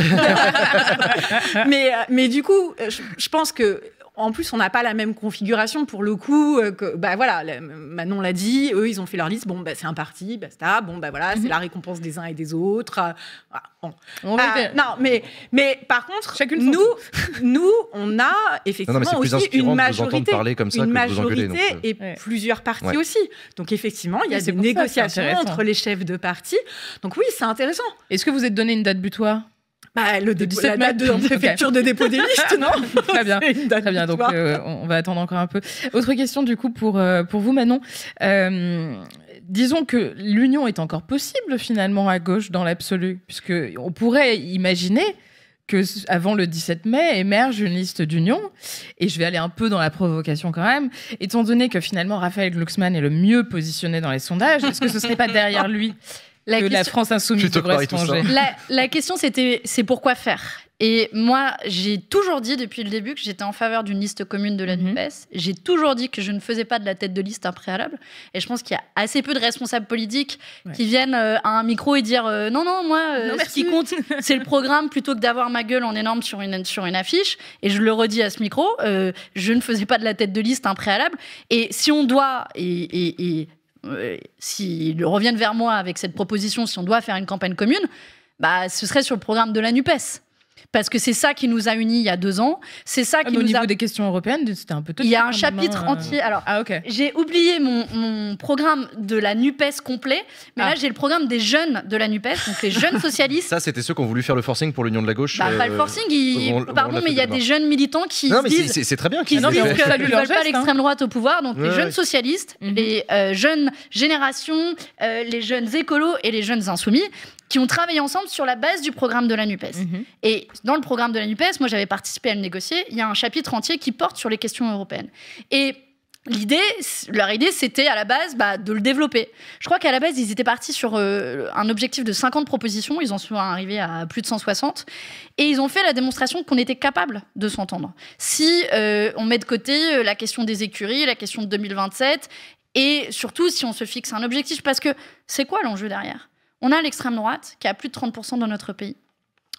mais, mais du coup, je pense que en plus, on n'a pas la même configuration pour le coup. Euh, que, bah voilà, Manon l'a dit, eux, ils ont fait leur liste. Bon, bah, c'est un parti, basta. Bon, bah voilà, c'est mhm. la récompense des uns et des autres. Euh, ah, non, mais, mais par contre, nous, nous, on a effectivement aussi une majorité. comme ça majorité euh, et plusieurs partis aussi. Donc effectivement, il y a des négociations entre les chefs de parti. Donc oui, c'est intéressant. Est-ce que vous êtes donné une date butoir bah, le, 17 mai de, préfecture de dépôt des listes, ah, non Très bien, très bien. Donc euh, on va attendre encore un peu. Autre question du coup pour euh, pour vous, Manon. Euh, disons que l'union est encore possible finalement à gauche dans l'absolu, puisque on pourrait imaginer que avant le 17 mai émerge une liste d'union. Et je vais aller un peu dans la provocation quand même. Étant donné que finalement Raphaël Glucksmann est le mieux positionné dans les sondages, est-ce que ce serait pas derrière lui la, question... France insoumise la, question, c'était c'est pourquoi faire et moi, j'ai toujours dit depuis le début que j'étais en faveur d'une liste commune de la mhm. NUPES. J'ai toujours dit que je ne faisais pas de la tête de liste impréalable. Et je pense qu'il y a assez peu de responsables politiques qui viennent euh, à un micro et dire euh, non, non, moi, euh, ce qui compte, c'est le programme plutôt que d'avoir ma gueule en énorme sur une, sur une affiche. Et je le redis à ce micro, je ne faisais pas de la tête de liste un Et si on doit, et, et euh, s'ils reviennent vers moi avec cette proposition, si on doit faire une campagne commune, bah, ce serait sur le programme de la NUPES. Parce que c'est ça qui nous a unis il y a deux ans. C'est ça ah, qui nous au niveau des questions européennes, c'était un peu. Il y a un hein, chapitre euh. entier. Alors, ah, j'ai oublié mon, programme de la Nupes complet, mais ah. là j'ai le programme des jeunes de la Nupes, donc les jeunes socialistes. ça, c'était ceux qui ont voulu faire le forcing pour l'Union de la gauche. Bah, pas le euh, forcing, pardon, mais il y a des jeunes militants qui non, mais c'est très bien. qu'ils disent ne veulent pas hein. l'extrême droite au pouvoir, donc les jeunes socialistes, mhm. les euh, jeunes générations, les jeunes écolos et les jeunes insoumis qui ont travaillé ensemble sur la base du programme de la NUPES. Mhm. Et dans le programme de la NUPES, moi j'avais participé à le négocier, il y a un chapitre entier qui porte sur les questions européennes. Et L'idée, leur idée, c'était à la base bah, de le développer. Je crois qu'à la base, ils étaient partis sur euh, un objectif de 50 propositions, ils en sont arrivés à plus de 160, et ils ont fait la démonstration qu'on était capable de s'entendre. Si euh, on met de côté euh, la question des écuries, la question de 2027, et surtout si on se fixe un objectif, parce que c'est quoi l'enjeu derrière on a l'extrême droite qui a plus de 30% dans notre pays.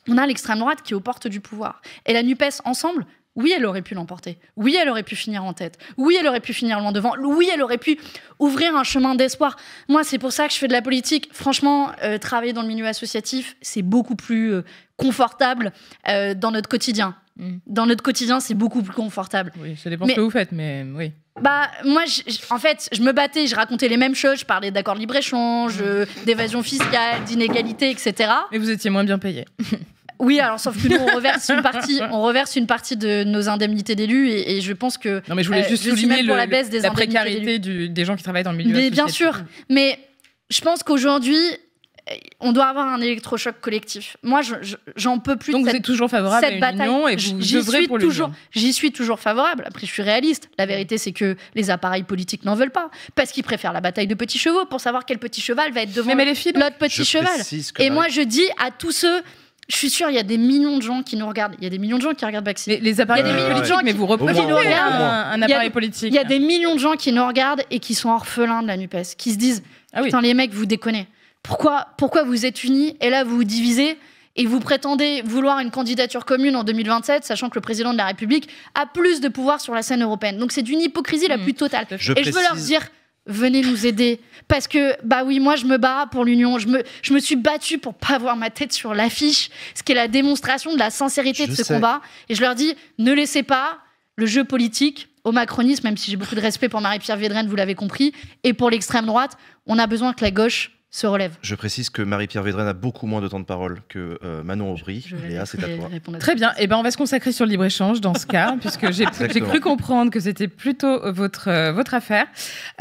On a l'extrême droite qui est aux portes du pouvoir. Et la NUPES ensemble, oui, elle aurait pu l'emporter. Oui, elle aurait pu finir en tête. Oui, elle aurait pu finir loin devant. Oui, elle aurait pu ouvrir un chemin d'espoir. Moi, c'est pour ça que je fais de la politique. Franchement, euh, travailler dans le milieu associatif, c'est beaucoup plus euh, confortable euh, dans notre quotidien. Mm. Dans notre quotidien, c'est beaucoup plus confortable. Oui, ça dépend ce que vous faites, mais oui. Bah, moi, en fait, je me battais, je racontais les mêmes choses, je parlais d'accord libre-échange, mm. euh, d'évasion fiscale, d'inégalité, etc. Mais vous étiez moins bien payé. Oui, alors sauf que nous, on reverse une partie, on reverse une partie de nos indemnités d'élus et, je pense que. Non, mais je voulais euh, juste souligner le, la baisse des la précarité des gens qui travaillent dans le milieu. Mais bien sûr, mais je pense qu'aujourd'hui, on doit avoir un électrochoc collectif. Moi, j'en peux plus. Donc de vous êtes toujours favorable à cette bataille. et vous j'y suis toujours, j'y suis toujours favorable. Après, je suis réaliste. La vérité, c'est que les appareils politiques n'en veulent pas parce qu'ils préfèrent la bataille de petits chevaux pour savoir quel petit cheval va être devant l'autre petit cheval. Et moi, je dis à tous ceux je suis sûr, il y a des millions de gens qui nous regardent. Il y a des millions de gens qui regardent Baxi. Les, appareils politiques, mais vous reposez un, un, appareil politique. Il y a des millions de gens qui nous regardent et qui sont orphelins de la NUPES, qui se disent ah Putain, les mecs, vous déconnez. Pourquoi, vous êtes unis et là vous vous divisez et vous prétendez vouloir une candidature commune en 2027, sachant que le président de la République a plus de pouvoir sur la scène européenne. Donc c'est d'une hypocrisie la mm. plus totale. Je et je veux leur dire, venez nous aider. Parce que, bah oui, moi, je me bats pour l'Union. Je me, suis battue pour pas avoir ma tête sur l'affiche, ce qui est la démonstration de la sincérité de ce combat. Et je leur dis, ne laissez pas le jeu politique au macronisme, même si j'ai beaucoup de respect pour Marie-Pierre Védrenne, vous l'avez compris, et pour l'extrême droite. On a besoin que la gauche se relève. Je précise que Marie-Pierre Védrenne a beaucoup moins de temps de parole que euh, Manon Aubry. Léa, c'est à toi. Très bien. Eh ben, on va se consacrer sur le libre-échange dans ce cas, puisque j'ai cru comprendre que c'était plutôt votre, euh, votre affaire.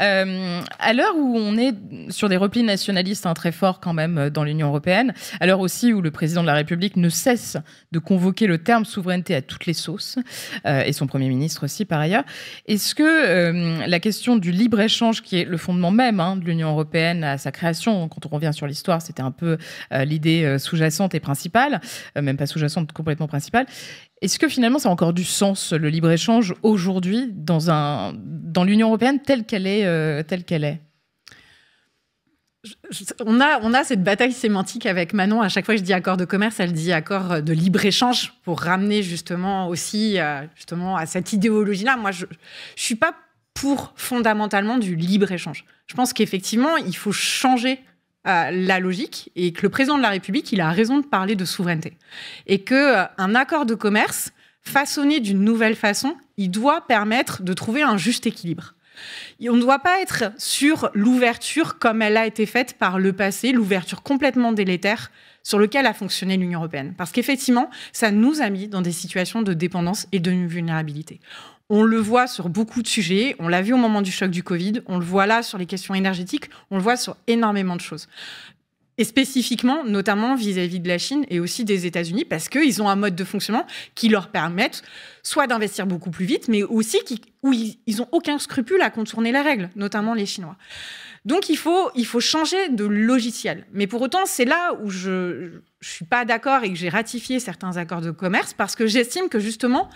Euh, à l'heure où on est sur des replis nationalistes hein, très forts quand même dans l'Union européenne, à l'heure aussi où le président de la République ne cesse de convoquer le terme souveraineté à toutes les sauces, et son Premier ministre aussi par ailleurs, est-ce que la question du libre-échange, qui est le fondement même hein, de l'Union européenne à sa création, quand on revient sur l'histoire, c'était un peu euh, l'idée euh, sous-jacente et principale, euh, même pas sous-jacente, complètement principale. Est-ce que finalement ça a encore du sens le libre-échange aujourd'hui dans, dans l'Union européenne telle qu'elle est, telle qu'elle est on a, on a cette bataille sémantique avec Manon. À chaque fois je dis accord de commerce, elle dit accord de libre-échange pour ramener justement aussi justement à cette idéologie-là. Moi, je ne suis pas pour fondamentalement du libre-échange. Je pense qu'effectivement, il faut changer la logique et que le président de la République, il a raison de parler de souveraineté. Et que euh, un accord de commerce, façonné d'une nouvelle façon, il doit permettre de trouver un juste équilibre. on ne doit pas être sur l'ouverture comme elle a été faite par le passé, l'ouverture complètement délétère sur laquelle a fonctionné l'Union européenne. Parce qu'effectivement, ça nous a mis dans des situations de dépendance et de vulnérabilité. On le voit sur beaucoup de sujets, on l'a vu au moment du choc du Covid, on le voit là sur les questions énergétiques, on le voit sur énormément de choses. Et spécifiquement, notamment vis-à-vis de la Chine et aussi des États-Unis, parce qu'ils ont un mode de fonctionnement qui leur permet soit d'investir beaucoup plus vite, mais aussi qui, où ils n'ont aucun scrupule à contourner les règles, notamment les Chinois. Donc il faut, il faut changer de logiciel. Mais pour autant, c'est là où je ne suis pas d'accord et que j'ai ratifié certains accords de commerce, parce que j'estime que justement,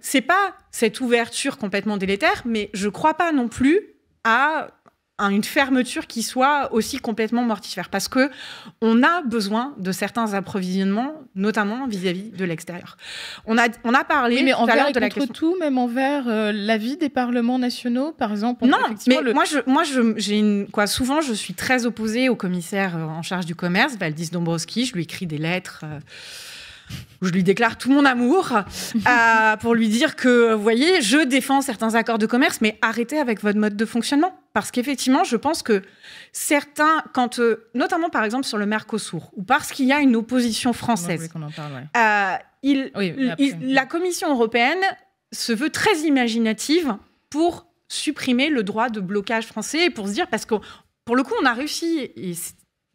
c'est pas cette ouverture complètement délétère, mais je crois pas non plus à une fermeture qui soit aussi complètement mortifère parce que on a besoin de certains approvisionnements notamment vis-à-vis de l'extérieur. On a on a parlé mais envers de la contre tout même envers euh, l'avis des parlements nationaux par exemple. Non, mais moi je moi j'ai une quoi souvent je suis très opposée au commissaire euh, en charge du commerce Valdis Dombrovski, je lui écris des lettres euh, je lui déclare tout mon amour euh, pour lui dire que, vous voyez, je défends certains accords de commerce, mais arrêtez avec votre mode de fonctionnement. Parce qu'effectivement, je pense que certains, quand, euh, notamment par exemple sur le Mercosur, ou parce qu'il y a une opposition française, euh, il, la Commission européenne se veut très imaginative pour supprimer le droit de blocage français et pour se dire, parce que pour le coup, on a réussi,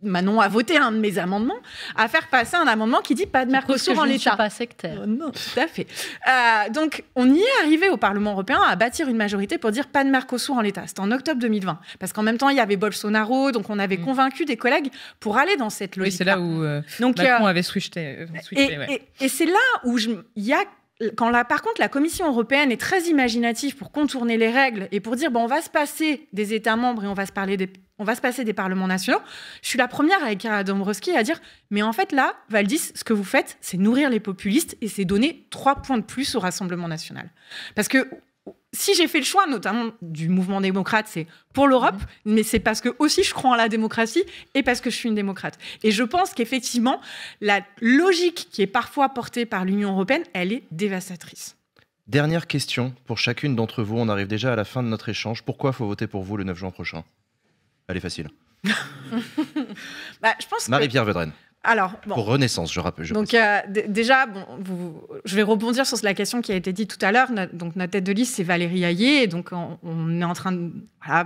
Manon a voté un de mes amendements, à faire passer un amendement qui dit pas de Mercosur en l'État. pas sectaire. Euh, non, tout à fait. Euh, donc, on y est arrivé au Parlement européen à bâtir une majorité pour dire pas de Mercosur en l'État. C'était en octobre 2020. Parce qu'en même temps, il y avait Bolsonaro, donc on avait mm. convaincu des collègues pour aller dans cette logique. Oui, c'est là où euh, Macron avait switché. et, et c'est là où il y a quand par contre, la Commission européenne est très imaginative pour contourner les règles et pour dire bon, on va se passer des États membres et on va se, parler on va se passer des parlements nationaux, je suis la première avec Kara Dombrowski à dire mais en fait, là, Valdis, ce que vous faites, c'est nourrir les populistes et c'est donner trois points de plus au Rassemblement national. Parce que si j'ai fait le choix, notamment du mouvement démocrate, c'est pour l'Europe, mhm. mais c'est parce que aussi je crois en la démocratie et parce que je suis une démocrate. Et je pense qu'effectivement, la logique qui est parfois portée par l'Union européenne, elle est dévastatrice. Dernière question pour chacune d'entre vous. On arrive déjà à la fin de notre échange. Pourquoi faut voter pour vous le 9 juin prochain Elle est facile. Bah, Marie-Pierre Vedrenne. Alors, Pour Renaissance, je rappelle. donc euh, déjà, bon, je vais rebondir sur la question qui a été dite tout à l'heure. donc notre tête de liste, c'est Valérie Ayer. et donc on, est en train de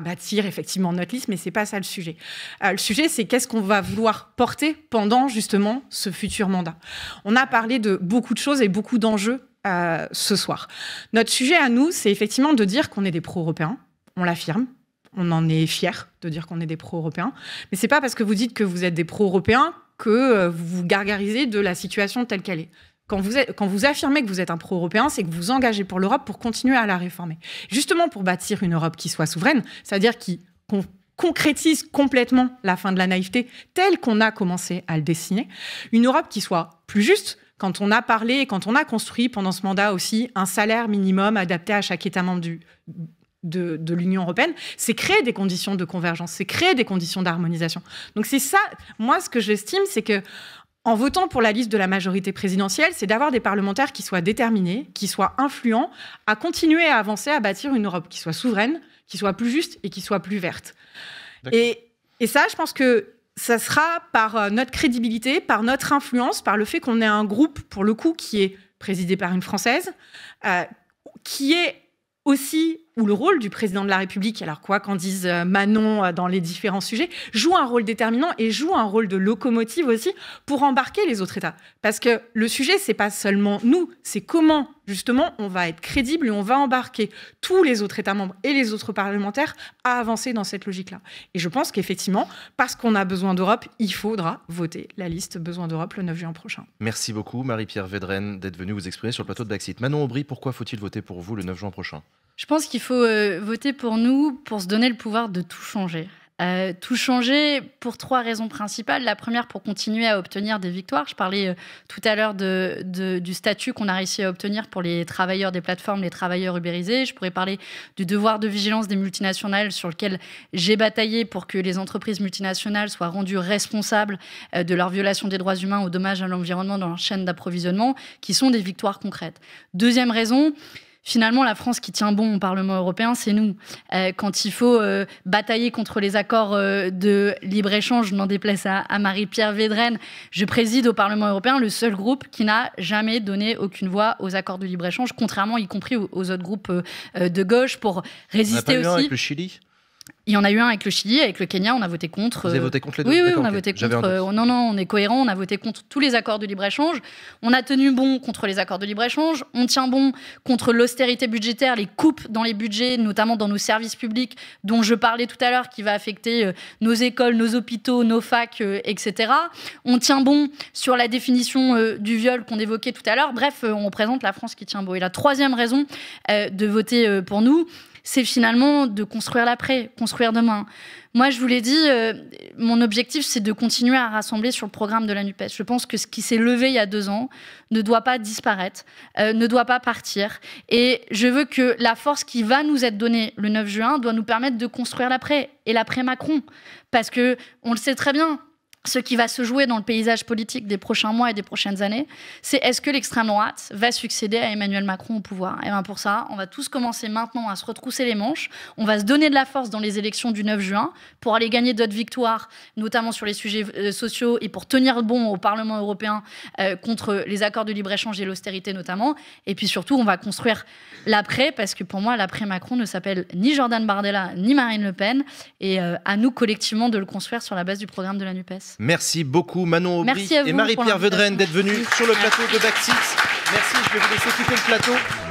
bâtir effectivement notre liste, mais n'est pas ça le sujet. Euh, le sujet, c'est qu'est-ce qu'on va vouloir porter pendant justement ce futur mandat. On a parlé de beaucoup de choses et beaucoup d'enjeux euh, ce soir. Notre sujet à nous, c'est effectivement de dire qu'on est des pro-européens. On l'affirme, on en est fier de dire qu'on est des pro-européens. Mais ce n'est pas parce que vous dites que vous êtes des pro-européens que euh, vous vous gargarisez de la situation telle qu'elle est. Quand vous, quand vous, affirmez que vous êtes un pro-européen, c'est que vous vous engagez pour l'Europe pour continuer à la réformer. Justement pour bâtir une Europe qui soit souveraine, c'est-à-dire qui concrétise complètement la fin de la naïveté telle qu'on a commencé à le dessiner, une Europe qui soit plus juste, quand on a parlé, quand on a construit pendant ce mandat aussi un salaire minimum adapté à chaque État membre du, de, l'Union européenne, c'est créer des conditions de convergence, c'est créer des conditions d'harmonisation. Donc c'est ça, moi ce que j'estime, c'est que en votant pour la liste de la majorité présidentielle, c'est d'avoir des parlementaires qui soient déterminés, qui soient influents, à continuer à avancer, à bâtir une Europe qui soit souveraine, qui soit plus juste et qui soit plus verte. Et, ça, je pense que ça sera par euh, notre crédibilité, par notre influence, par le fait qu'on ait un groupe, pour le coup, qui est présidé par une Française, euh, qui est aussi ou le rôle du président de la République, alors quoi qu'en dise euh, Manon euh, dans les différents sujets, joue un rôle déterminant et joue un rôle de locomotive aussi pour embarquer les autres États. Parce que le sujet, c'est pas seulement nous, c'est comment justement on va être crédible et on va embarquer tous les autres États membres et les autres parlementaires à avancer dans cette logique-là. Et je pense qu'effectivement, parce qu'on a besoin d'Europe, il faudra voter la liste Besoin d'Europe le 9 juin prochain. Merci beaucoup Marie-Pierre Védrenne, d'être venue vous exprimer sur le plateau de Brexit. Manon Aubry, pourquoi faut-il voter pour vous le 9 juin prochain je pense qu'il faut euh, voter pour nous pour se donner le pouvoir de tout changer. Euh, tout changer pour trois raisons principales. La première, pour continuer à obtenir des victoires. Je parlais euh, tout à l'heure du statut qu'on a réussi à obtenir pour les travailleurs des plateformes, les travailleurs ubérisés. Je pourrais parler du devoir de vigilance des multinationales sur lequel j'ai bataillé pour que les entreprises multinationales soient rendues responsables de leur violation des droits humains ou dommages à l'environnement dans leur chaîne d'approvisionnement, qui sont des victoires concrètes. Deuxième raison, finalement, la France qui tient bon au Parlement européen, c'est nous. Euh, quand il faut euh, batailler contre les accords euh, de libre-échange, m'en déplace à, Marie-Pierre Védrenne, je préside au Parlement européen le seul groupe qui n'a jamais donné aucune voix aux accords de libre-échange, contrairement y compris aux, autres groupes de gauche, pour résister aussi. le Chili il y en a eu un avec le Chili, avec le Kenya, on a voté contre. Vous avez euh, voté contre les deux Oui, oui, on a voté contre. Euh, non, non, on est cohérent, on a voté contre tous les accords de libre-échange. On a tenu bon contre les accords de libre-échange. On tient bon contre l'austérité budgétaire, les coupes dans les budgets, notamment dans nos services publics, dont je parlais tout à l'heure, qui va affecter euh, nos écoles, nos hôpitaux, nos facs, etc. On tient bon sur la définition du viol qu'on évoquait tout à l'heure. Bref, on représente la France qui tient bon. Et la troisième raison de voter pour nous, c'est finalement de construire l'après, construire demain. Moi, je vous l'ai dit, euh, mon objectif, c'est de continuer à rassembler sur le programme de la NUPES. Je pense que ce qui s'est levé il y a deux ans ne doit pas disparaître, euh, ne doit pas partir. Et je veux que la force qui va nous être donnée le 9 juin doit nous permettre de construire l'après et l'après Macron. Parce que on le sait très bien, ce qui va se jouer dans le paysage politique des prochains mois et des prochaines années, c'est est-ce que l'extrême droite va succéder à Emmanuel Macron au pouvoir Et eh bien pour ça, on va tous commencer maintenant à se retrousser les manches, on va se donner de la force dans les élections du 9 juin pour aller gagner d'autres victoires, notamment sur les sujets euh, sociaux et pour tenir bon au Parlement européen euh, contre les accords de libre-échange et l'austérité notamment. Et puis surtout, on va construire l'après, parce que pour moi, l'après-Macron ne s'appelle ni Jordan Bardella, ni Marine Le Pen, et euh, à nous collectivement de le construire sur la base du programme de la NUPES. Merci beaucoup Manon Aubry et Marie-Pierre Vedrenne d'être venus sur le plateau de Bac Merci, je vais vous laisser quitter le plateau.